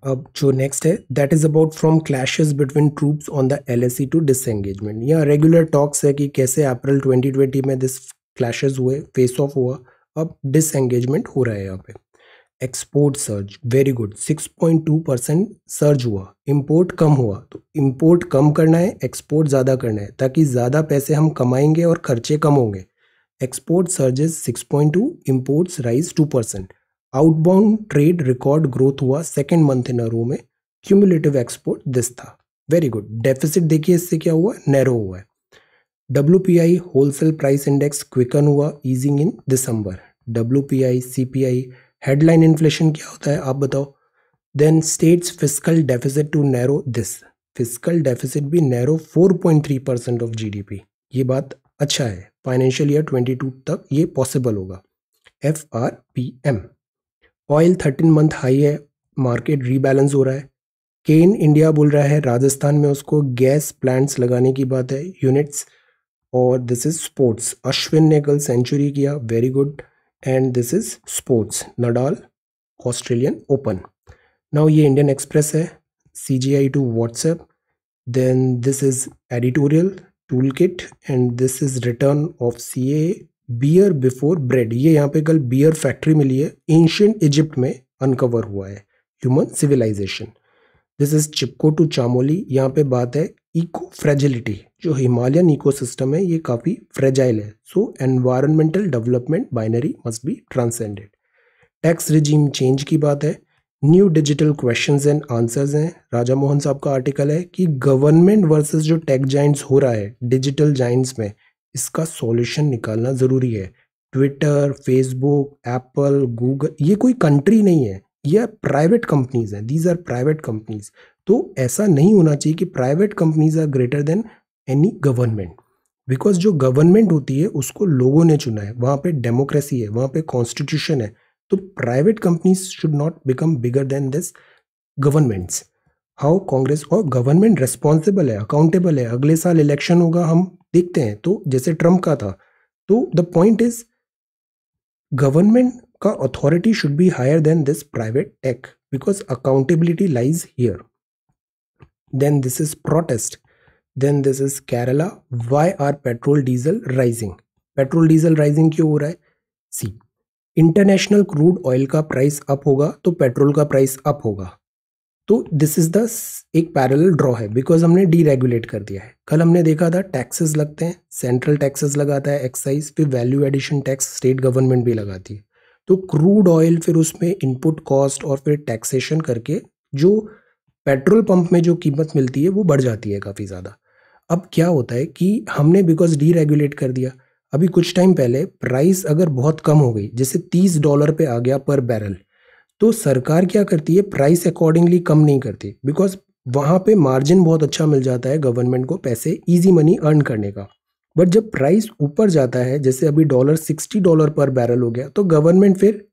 अब जो नेक्स्ट है that is about from clashes between troops on the L S C to disengagement यहाँ रेगुलर टॉक्स है कि कैसे अप्रैल 2020 में दिस क्लैशेस हुए फेस ऑफ हुआ अब डिसंगेजमेंट हो रहा है यहाँ पे export surge very good 6.2 percent surge हुआ इम्पोर्ट कम हुआ तो इम्पोर्ट कम करना है एक्सपोर्ट ज़्यादा करना है ताकि ज़्यादा पैसे हम कमाएंगे और खर्चे कम होंगे export surges to imports rise two percent outbound trade record growth हुआ सेकेंड मंथ इन रो में क्यूमुलेटिव एक्सपोर्ट दिस था वेरी गुड डेफिसिट देखिए इससे क्या हुआ नैरो हुआ है W P I wholesale price index quicken हुआ easing in December W P I C P I headline inflation क्या होता है आप बताओ then states fiscal deficit to narrow this fiscal deficit भी narrow four point three percent of G D P ये बात अच्छा है फाइनेंशियल ईयर ट्वेंटी टू तक ये पॉसिबल होगा F R P M oil thirteen month high है मार्केट रीबैलेंस हो रहा है केन इंडिया बोल रहा है राजस्थान में उसको गैस प्लांट्स लगाने की बात है यूनिट्स और दिस इज स्पोर्ट्स अश्विन ने कल सेंचुरी किया very good and this is sports Nadal Australian Open now ये इंडियन एक्सप्रेस है C G I to WhatsApp then this is editorial tool kit and this is return of C A beer before bread ये यहाँ पे कल बियर फैक्ट्री मिली है एंशियंट इजिप्ट में अनकवर हुआ है human civilization this is Chipko to Chamoli यहाँ पे बात है इको फ्रेजिलिटी जो हिमालयन इकोसिस्टम है ये काफ़ी फ्रेजाइल है so environmental development binary must be transcended tax regime change की बात है new digital questions and answers हैं राजा मोहन साहब का आर्टिकल है कि गवर्नमेंट वर्सेस जो टेक जाइंट्स हो रहा है डिजिटल जाइंट्स में इसका सॉल्यूशन निकालना ज़रूरी है ट्विटर फेसबुक एप्पल गूगल ये कोई कंट्री नहीं है ये प्राइवेट कंपनीज हैं दीज आर प्राइवेट कंपनीज तो ऐसा नहीं होना चाहिए कि private companies are greater than any government because जो गवर्नमेंट होती है उसको लोगों ने चुना है वहाँ पे डेमोक्रेसी है वहाँ पे कॉन्स्टिट्यूशन है तो private companies should not become bigger than this governments how Congress और गवर्नमेंट रेस्पॉन्सिबल है अकाउंटेबल है अगले साल इलेक्शन होगा हम देखते हैं तो जैसे ट्रम्प का था तो द पॉइंट इज गवर्नमेंट का authority should be higher than this private tech because accountability lies here then this is protest then this is Kerala why are petrol diesel rising petrol diesel rising क्यों हो रहा है सी इंटरनेशनल क्रूड ऑयल का प्राइस अप होगा तो पेट्रोल का प्राइस अप होगा तो दिस इज़ द एक पैरल ड्रॉ है बिकॉज हमने डीरेगुलेट कर दिया है कल हमने देखा था टैक्सेस लगते हैं सेंट्रल टैक्सेस लगाता है एक्साइज फिर value addition tax state government भी लगाती है तो क्रूड ऑयल फिर उसमें इनपुट कॉस्ट और फिर टैक्सेशन करके जो पेट्रोल पंप में जो कीमत मिलती है वो बढ़ जाती है काफ़ी ज़्यादा अब क्या होता है कि हमने बिकॉज डीरेगुलेट कर दिया अभी कुछ टाइम पहले प्राइस अगर बहुत कम हो गई जैसे तीस डॉलर पे आ गया पर बैरल तो सरकार क्या करती है प्राइस अकॉर्डिंगली कम नहीं करती बिकॉज वहाँ पे मार्जिन बहुत अच्छा मिल जाता है गवर्नमेंट को पैसे इजी मनी अर्न करने का बट जब प्राइस ऊपर जाता है जैसे अभी dollar sixty dollar per barrel हो गया तो गवर्नमेंट फिर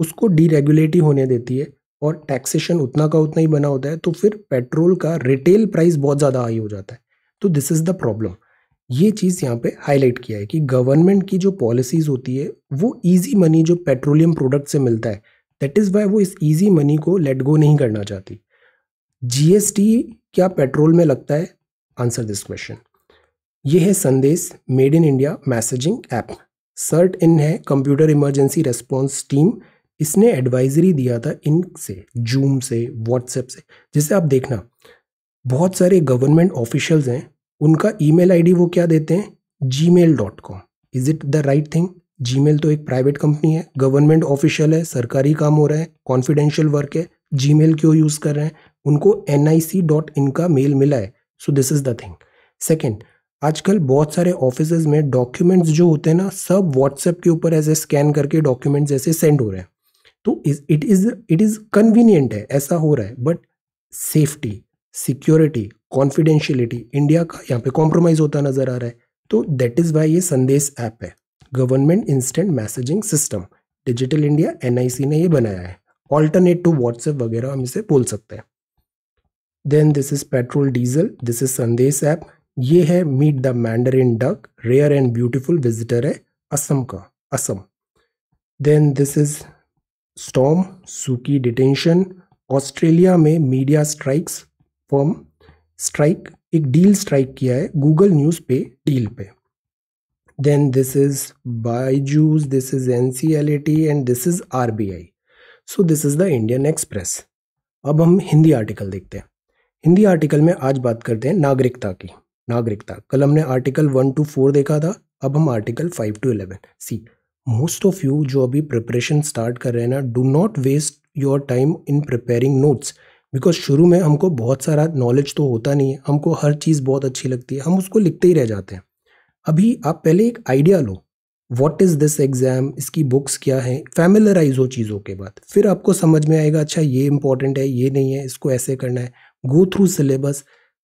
उसको डीरेगुलेट ही होने देती है और टैक्सेशन उतना का उतना ही बना होता है तो फिर पेट्रोल का रिटेल प्राइस बहुत ज़्यादा हाई हो जाता है तो दिस इज़ द प्रॉब्लम ये चीज़ यहाँ पे हाईलाइट किया है कि गवर्नमेंट की जो पॉलिसीज़ होती है वो इजी मनी जो पेट्रोलियम प्रोडक्ट से मिलता है दैट इज़ वाई वो इस ईजी मनी को लेट गो नहीं करना चाहती जीएसटी क्या पेट्रोल में लगता है आंसर दिस क्वेश्चन ये है Sandes made in India messaging app CERT In है कंप्यूटर इमरजेंसी रेस्पॉन्स टीम इसने एडवाइजरी दिया था इन से जूम से व्हाट्सएप से जिसे आप देखना बहुत सारे गवर्नमेंट ऑफिशियल्स हैं उनका ईमेल आईडी वो क्या देते हैं G mail dot com is it the right thing Gmail तो एक प्राइवेट कंपनी है गवर्नमेंट ऑफिशियल है सरकारी काम हो रहा है कॉन्फिडेंशियल वर्क है जीमेल क्यों यूज़ कर रहे हैं उनको N I C dot in का मेल मिला है so this is the thing second आजकल बहुत सारे ऑफिस में डॉक्यूमेंट्स जो होते हैं ना सब व्हाट्सएप के ऊपर ऐसे स्कैन करके डॉक्यूमेंट्स ऐसे सेंड हो रहे हैं तो it is it is convenient है ऐसा हो रहा है but safety security confidentiality India का यहाँ पे कॉम्प्रोमाइज़ होता नज़र आ रहा है तो दैट इज़ वाई ये संदेश ऐप है government instant messaging system digital India NIC ने ये बनाया है ऑल्टरनेट टू व्हाट्सएप वगैरह हम इसे बोल सकते हैं then this is petrol diesel this is Sandes app ये है meet the mandarin duck rare and beautiful visitor है असम का असम देन दिस इज स्टॉम सुकी डिटेंशन ऑस्ट्रेलिया में मीडिया स्ट्राइक्स फॉर्म स्ट्राइक एक डील स्ट्राइक किया है गूगल न्यूज़ पे डील पे then this is Byju's, this is NCLAT and this is RBI. So this is the Indian Express. अब हम हिंदी आर्टिकल देखते हैं हिंदी आर्टिकल में आज बात करते हैं नागरिकता की नागरिकता कल हमने आर्टिकल वन टू फोर देखा था अब हम article five to eleven see most of you जो अभी प्रिपरेशन स्टार्ट कर रहे हैं ना do not waste your time in preparing notes because शुरू में हमको बहुत सारा नॉलेज तो होता नहीं है हमको हर चीज़ बहुत अच्छी लगती है हम उसको लिखते ही रह जाते हैं अभी आप पहले एक आइडिया लो वॉट इज़ दिस एग्ज़ाम इसकी बुक्स क्या है फैमिलराइज हो चीज़ों के बाद फिर आपको समझ में आएगा अच्छा ये इंपॉर्टेंट है ये नहीं है इसको ऐसे करना है गो थ्रू सिलेबस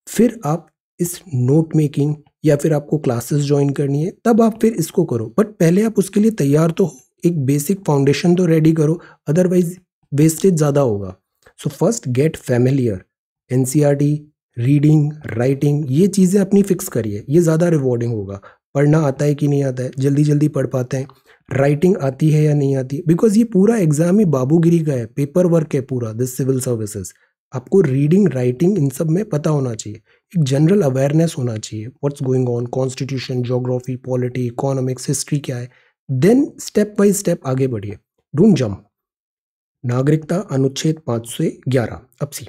फिर आप इस नोट मेकिंग या फिर आपको क्लासेस ज्वाइन करनी है तब आप फिर इसको करो बट पहले आप उसके लिए तैयार तो हो एक बेसिक फाउंडेशन तो रेडी करो अदरवाइज वेस्टेज ज़्यादा होगा so first get familiar and reading writing ये चीज़ें अपनी फिक्स करिए ये ज़्यादा रिवॉर्डिंग होगा पढ़ना आता है कि नहीं आता है जल्दी जल्दी पढ़ पाते हैं राइटिंग आती है या नहीं आती बिकॉज ये पूरा एग्जाम ही बाबूगिरी का है पेपर वर्क है पूरा दिस सिविल सर्विसेज आपको रीडिंग राइटिंग इन सब में पता होना चाहिए एक जनरल अवेयरनेस होना चाहिए what's going on constitution geography polity economics history क्या है देन स्टेप बाई स्टेप आगे बढ़िए डोंट जम्प नागरिकता अनुच्छेद पाँच से ग्यारह अब सी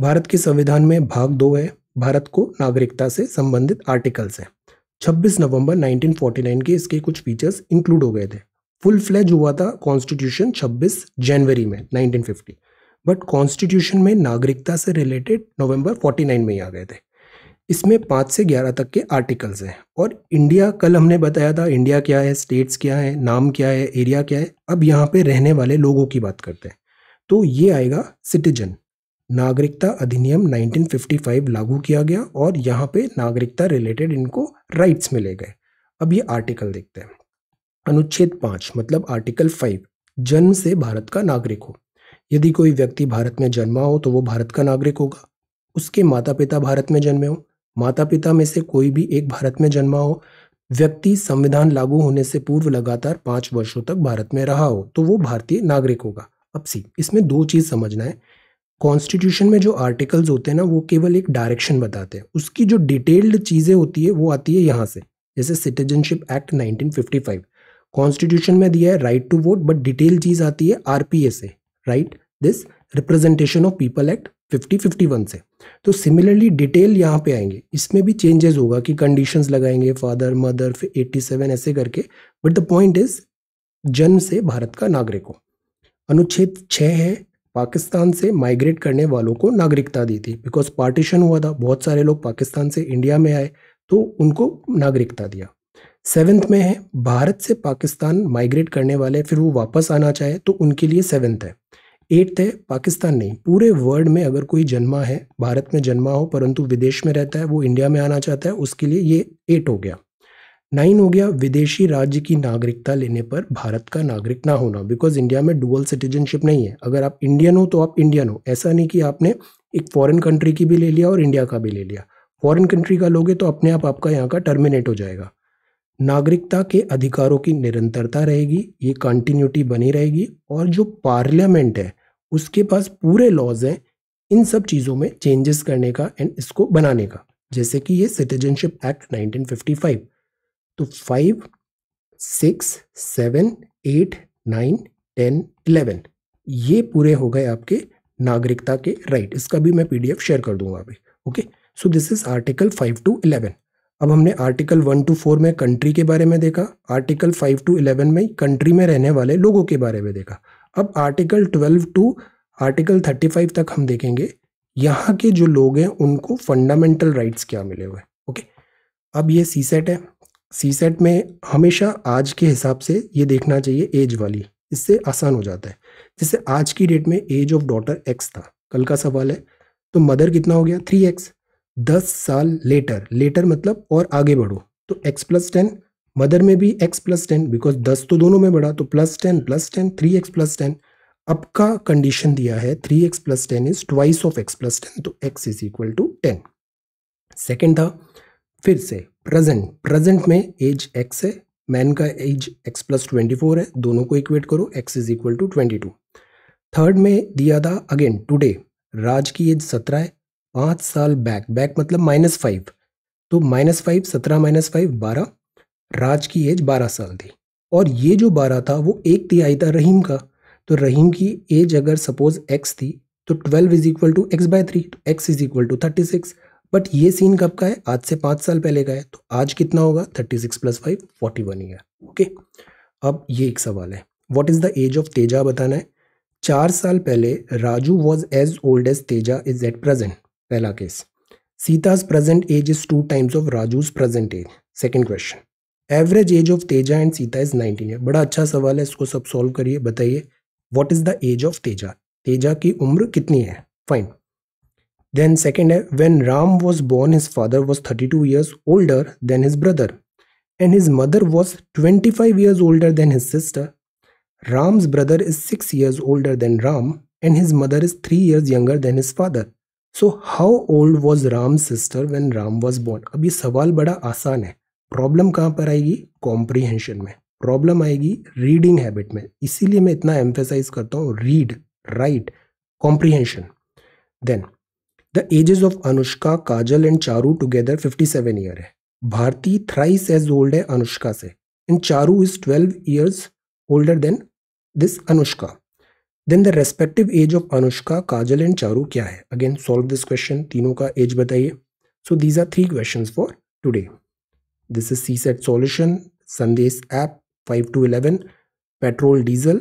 भारत के संविधान में भाग दो है भारत को नागरिकता से संबंधित आर्टिकल्स हैं 26 नवंबर 1949 के इसके कुछ फीचर्स इंक्लूड हो गए थे फुल फ्लैज हुआ था कॉन्स्टिट्यूशन 26 जनवरी में 1950 बट कॉन्स्टिट्यूशन में नागरिकता से रिलेटेड नवंबर 49 में ही आ गए थे इसमें पाँच से ग्यारह तक के आर्टिकल्स हैं और इंडिया कल हमने बताया था इंडिया क्या है स्टेट्स क्या है नाम क्या है एरिया क्या है अब यहाँ पे रहने वाले लोगों की बात करते हैं तो ये आएगा सिटीजन नागरिकता अधिनियम 1955 लागू किया गया और यहाँ पे नागरिकता रिलेटेड इनको राइट्स मिले गए अब ये आर्टिकल देखते हैं अनुच्छेद पाँच मतलब आर्टिकल फाइव जन्म से भारत का नागरिक हो यदि कोई व्यक्ति भारत में जन्मा हो तो वो भारत का नागरिक होगा उसके माता पिता भारत में जन्मे हो माता पिता में से कोई भी एक भारत में जन्मा हो व्यक्ति संविधान लागू होने से पूर्व लगातार पाँच वर्षों तक भारत में रहा हो तो वो भारतीय नागरिक होगा अब सी इसमें दो चीज़ समझना है कॉन्स्टिट्यूशन में जो आर्टिकल्स होते हैं ना वो केवल एक डायरेक्शन बताते हैं उसकी जो डिटेल्ड चीज़ें होती है वो आती है यहाँ से जैसे सिटीजनशिप एक्ट 1955 कॉन्स्टिट्यूशन में दिया है right to vote but detail चीज़ आती है आर से right this representation of people act fifty fifty one से तो सिमिलरली डिटेल यहाँ पे आएंगे इसमें भी चेंजेस होगा कि कंडीशंस लगाएंगे फादर मदर फिर एट्टी सेवन ऐसे करके बट द पॉइंट इज जन्म से भारत का नागरिक हो अनुच्छेद छः है पाकिस्तान से माइग्रेट करने वालों को नागरिकता दी थी बिकॉज पार्टीशन हुआ था बहुत सारे लोग पाकिस्तान से इंडिया में आए तो उनको नागरिकता दिया सेवन्थ में है भारत से पाकिस्तान माइग्रेट करने वाले फिर वो वापस आना चाहे तो उनके लिए सेवन्थ है एट्थ है पाकिस्तान नहीं पूरे वर्ल्ड में अगर कोई जन्मा है भारत में जन्मा हो परंतु विदेश में रहता है वो इंडिया में आना चाहता है उसके लिए ये एट हो गया नाइन हो गया विदेशी राज्य की नागरिकता लेने पर भारत का नागरिक ना होना बिकॉज इंडिया में डुअल सिटीजनशिप नहीं है अगर आप इंडियन हो तो आप इंडियन हो ऐसा नहीं कि आपने एक फॉरेन कंट्री की भी ले लिया और इंडिया का भी ले लिया फॉरेन कंट्री का लोगे तो अपने आप आपका यहाँ का टर्मिनेट हो जाएगा नागरिकता के अधिकारों की निरंतरता रहेगी ये कंटिन्यूटी बनी रहेगी और जो पार्लियामेंट है उसके पास पूरे लॉज हैं इन सब चीज़ों में चेंजेस करने का एंड इसको बनाने का जैसे कि ये सिटीजनशिप एक्ट 1955 तो five six seven eight nine ten eleven ये पूरे हो गए आपके नागरिकता के राइट इसका भी मैं पीडीएफ शेयर कर दूंगा अभी okay so this is article five to eleven अब हमने आर्टिकल वन टू फोर में कंट्री के बारे में देखा आर्टिकल फाइव टू इलेवन में कंट्री में रहने वाले लोगों के बारे में देखा अब article twelve to article thirty five तक हम देखेंगे यहाँ के जो लोग हैं उनको फंडामेंटल राइट्स क्या मिले हुए ओके अब ये सी सेट है सी सेट में हमेशा आज के हिसाब से ये देखना चाहिए एज वाली इससे आसान हो जाता है जैसे आज की डेट में एज ऑफ डॉटर एक्स था कल का सवाल है तो मदर कितना हो गया थ्री एक्स दस साल लेटर लेटर मतलब और आगे बढ़ो तो एक्स प्लस टेन मदर में भी एक्स प्लस टेन बिकॉज दस तो दोनों में बढ़ा तो plus ten plus ten three x plus ten अब का कंडीशन दिया है three x plus ten is twice of x plus ten तो x is equal to ten second था फिर से प्रेजेंट प्रेजेंट में एज एक्स है मैन का age x plus twenty four है दोनों को इक्वेट करो x is equal to twenty two third में दिया था अगेन टुडे राज की एज सत्रह है पाँच साल बैक बैक मतलब माइनस फाइव तो माइनस फाइव सत्रह माइनस फाइव बारह राज की एज बारह साल थी और ये जो बारह था वो एक तिहाई था रहीम का तो रहीम की एज अगर सपोज एक्स थी तो twelve is equal to x by three तो x is equal to thirty six but ये सीन कब का है आज से पाँच साल पहले का है तो आज कितना होगा thirty six plus five forty one year okay अब ये एक सवाल है what is the age of Teja बताना है चार साल पहले Raju was as old as Teja is at present पहला case Sita's present age is two times of Raju's present age second question average age of Teja and Sita is nineteen year बड़ा अच्छा सवाल है इसको सब सॉल्व करिए बताइए what is the age of Teja Teja की उम्र कितनी है fine Then second, when Ram was born, his father was 32 years older than his brother and his mother was 25 years older than his sister. Ram's brother is 6 years older than Ram and his mother is 3 years younger than his father. So, how old was Ram's sister when Ram was born? Abhi sawal सवाल बड़ा आसान है प्रॉब्लम कहाँ पर आएगी कॉम्प्रीहेंशन में प्रॉब्लम आएगी habit हैबिट में इसीलिए मैं इतना emphasize करता हूँ Read, write, comprehension. Then. The ages of Anushka Kajal and Charu together 57 year है भारती थ्राइस एज ओल्ड है अनुष्का से and Charu is 12 years older than this Anushka then the respective age of Anushka Kajal and Charu क्या है अगेन सॉल्व दिस क्वेश्चन तीनों का एज बताइए so these are three question for today this is C set solution Sandesh app five to eleven petrol diesel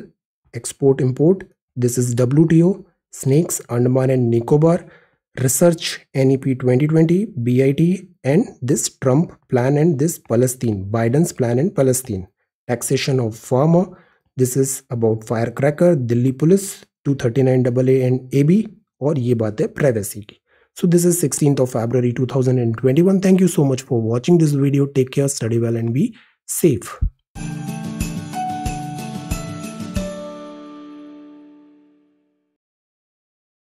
export import this is W T O snakes Andaman and Nicobar research NEP 2020, BIT, and this Trump plan and this Palestine, Biden's plan and Palestine. Taxation of farmer. This is about firecracker, Delhi police, 239 AA and AB. or ये बात है privacy. So this is 16th of February 2021. Thank you so much for watching this video. Take care, study well and be safe.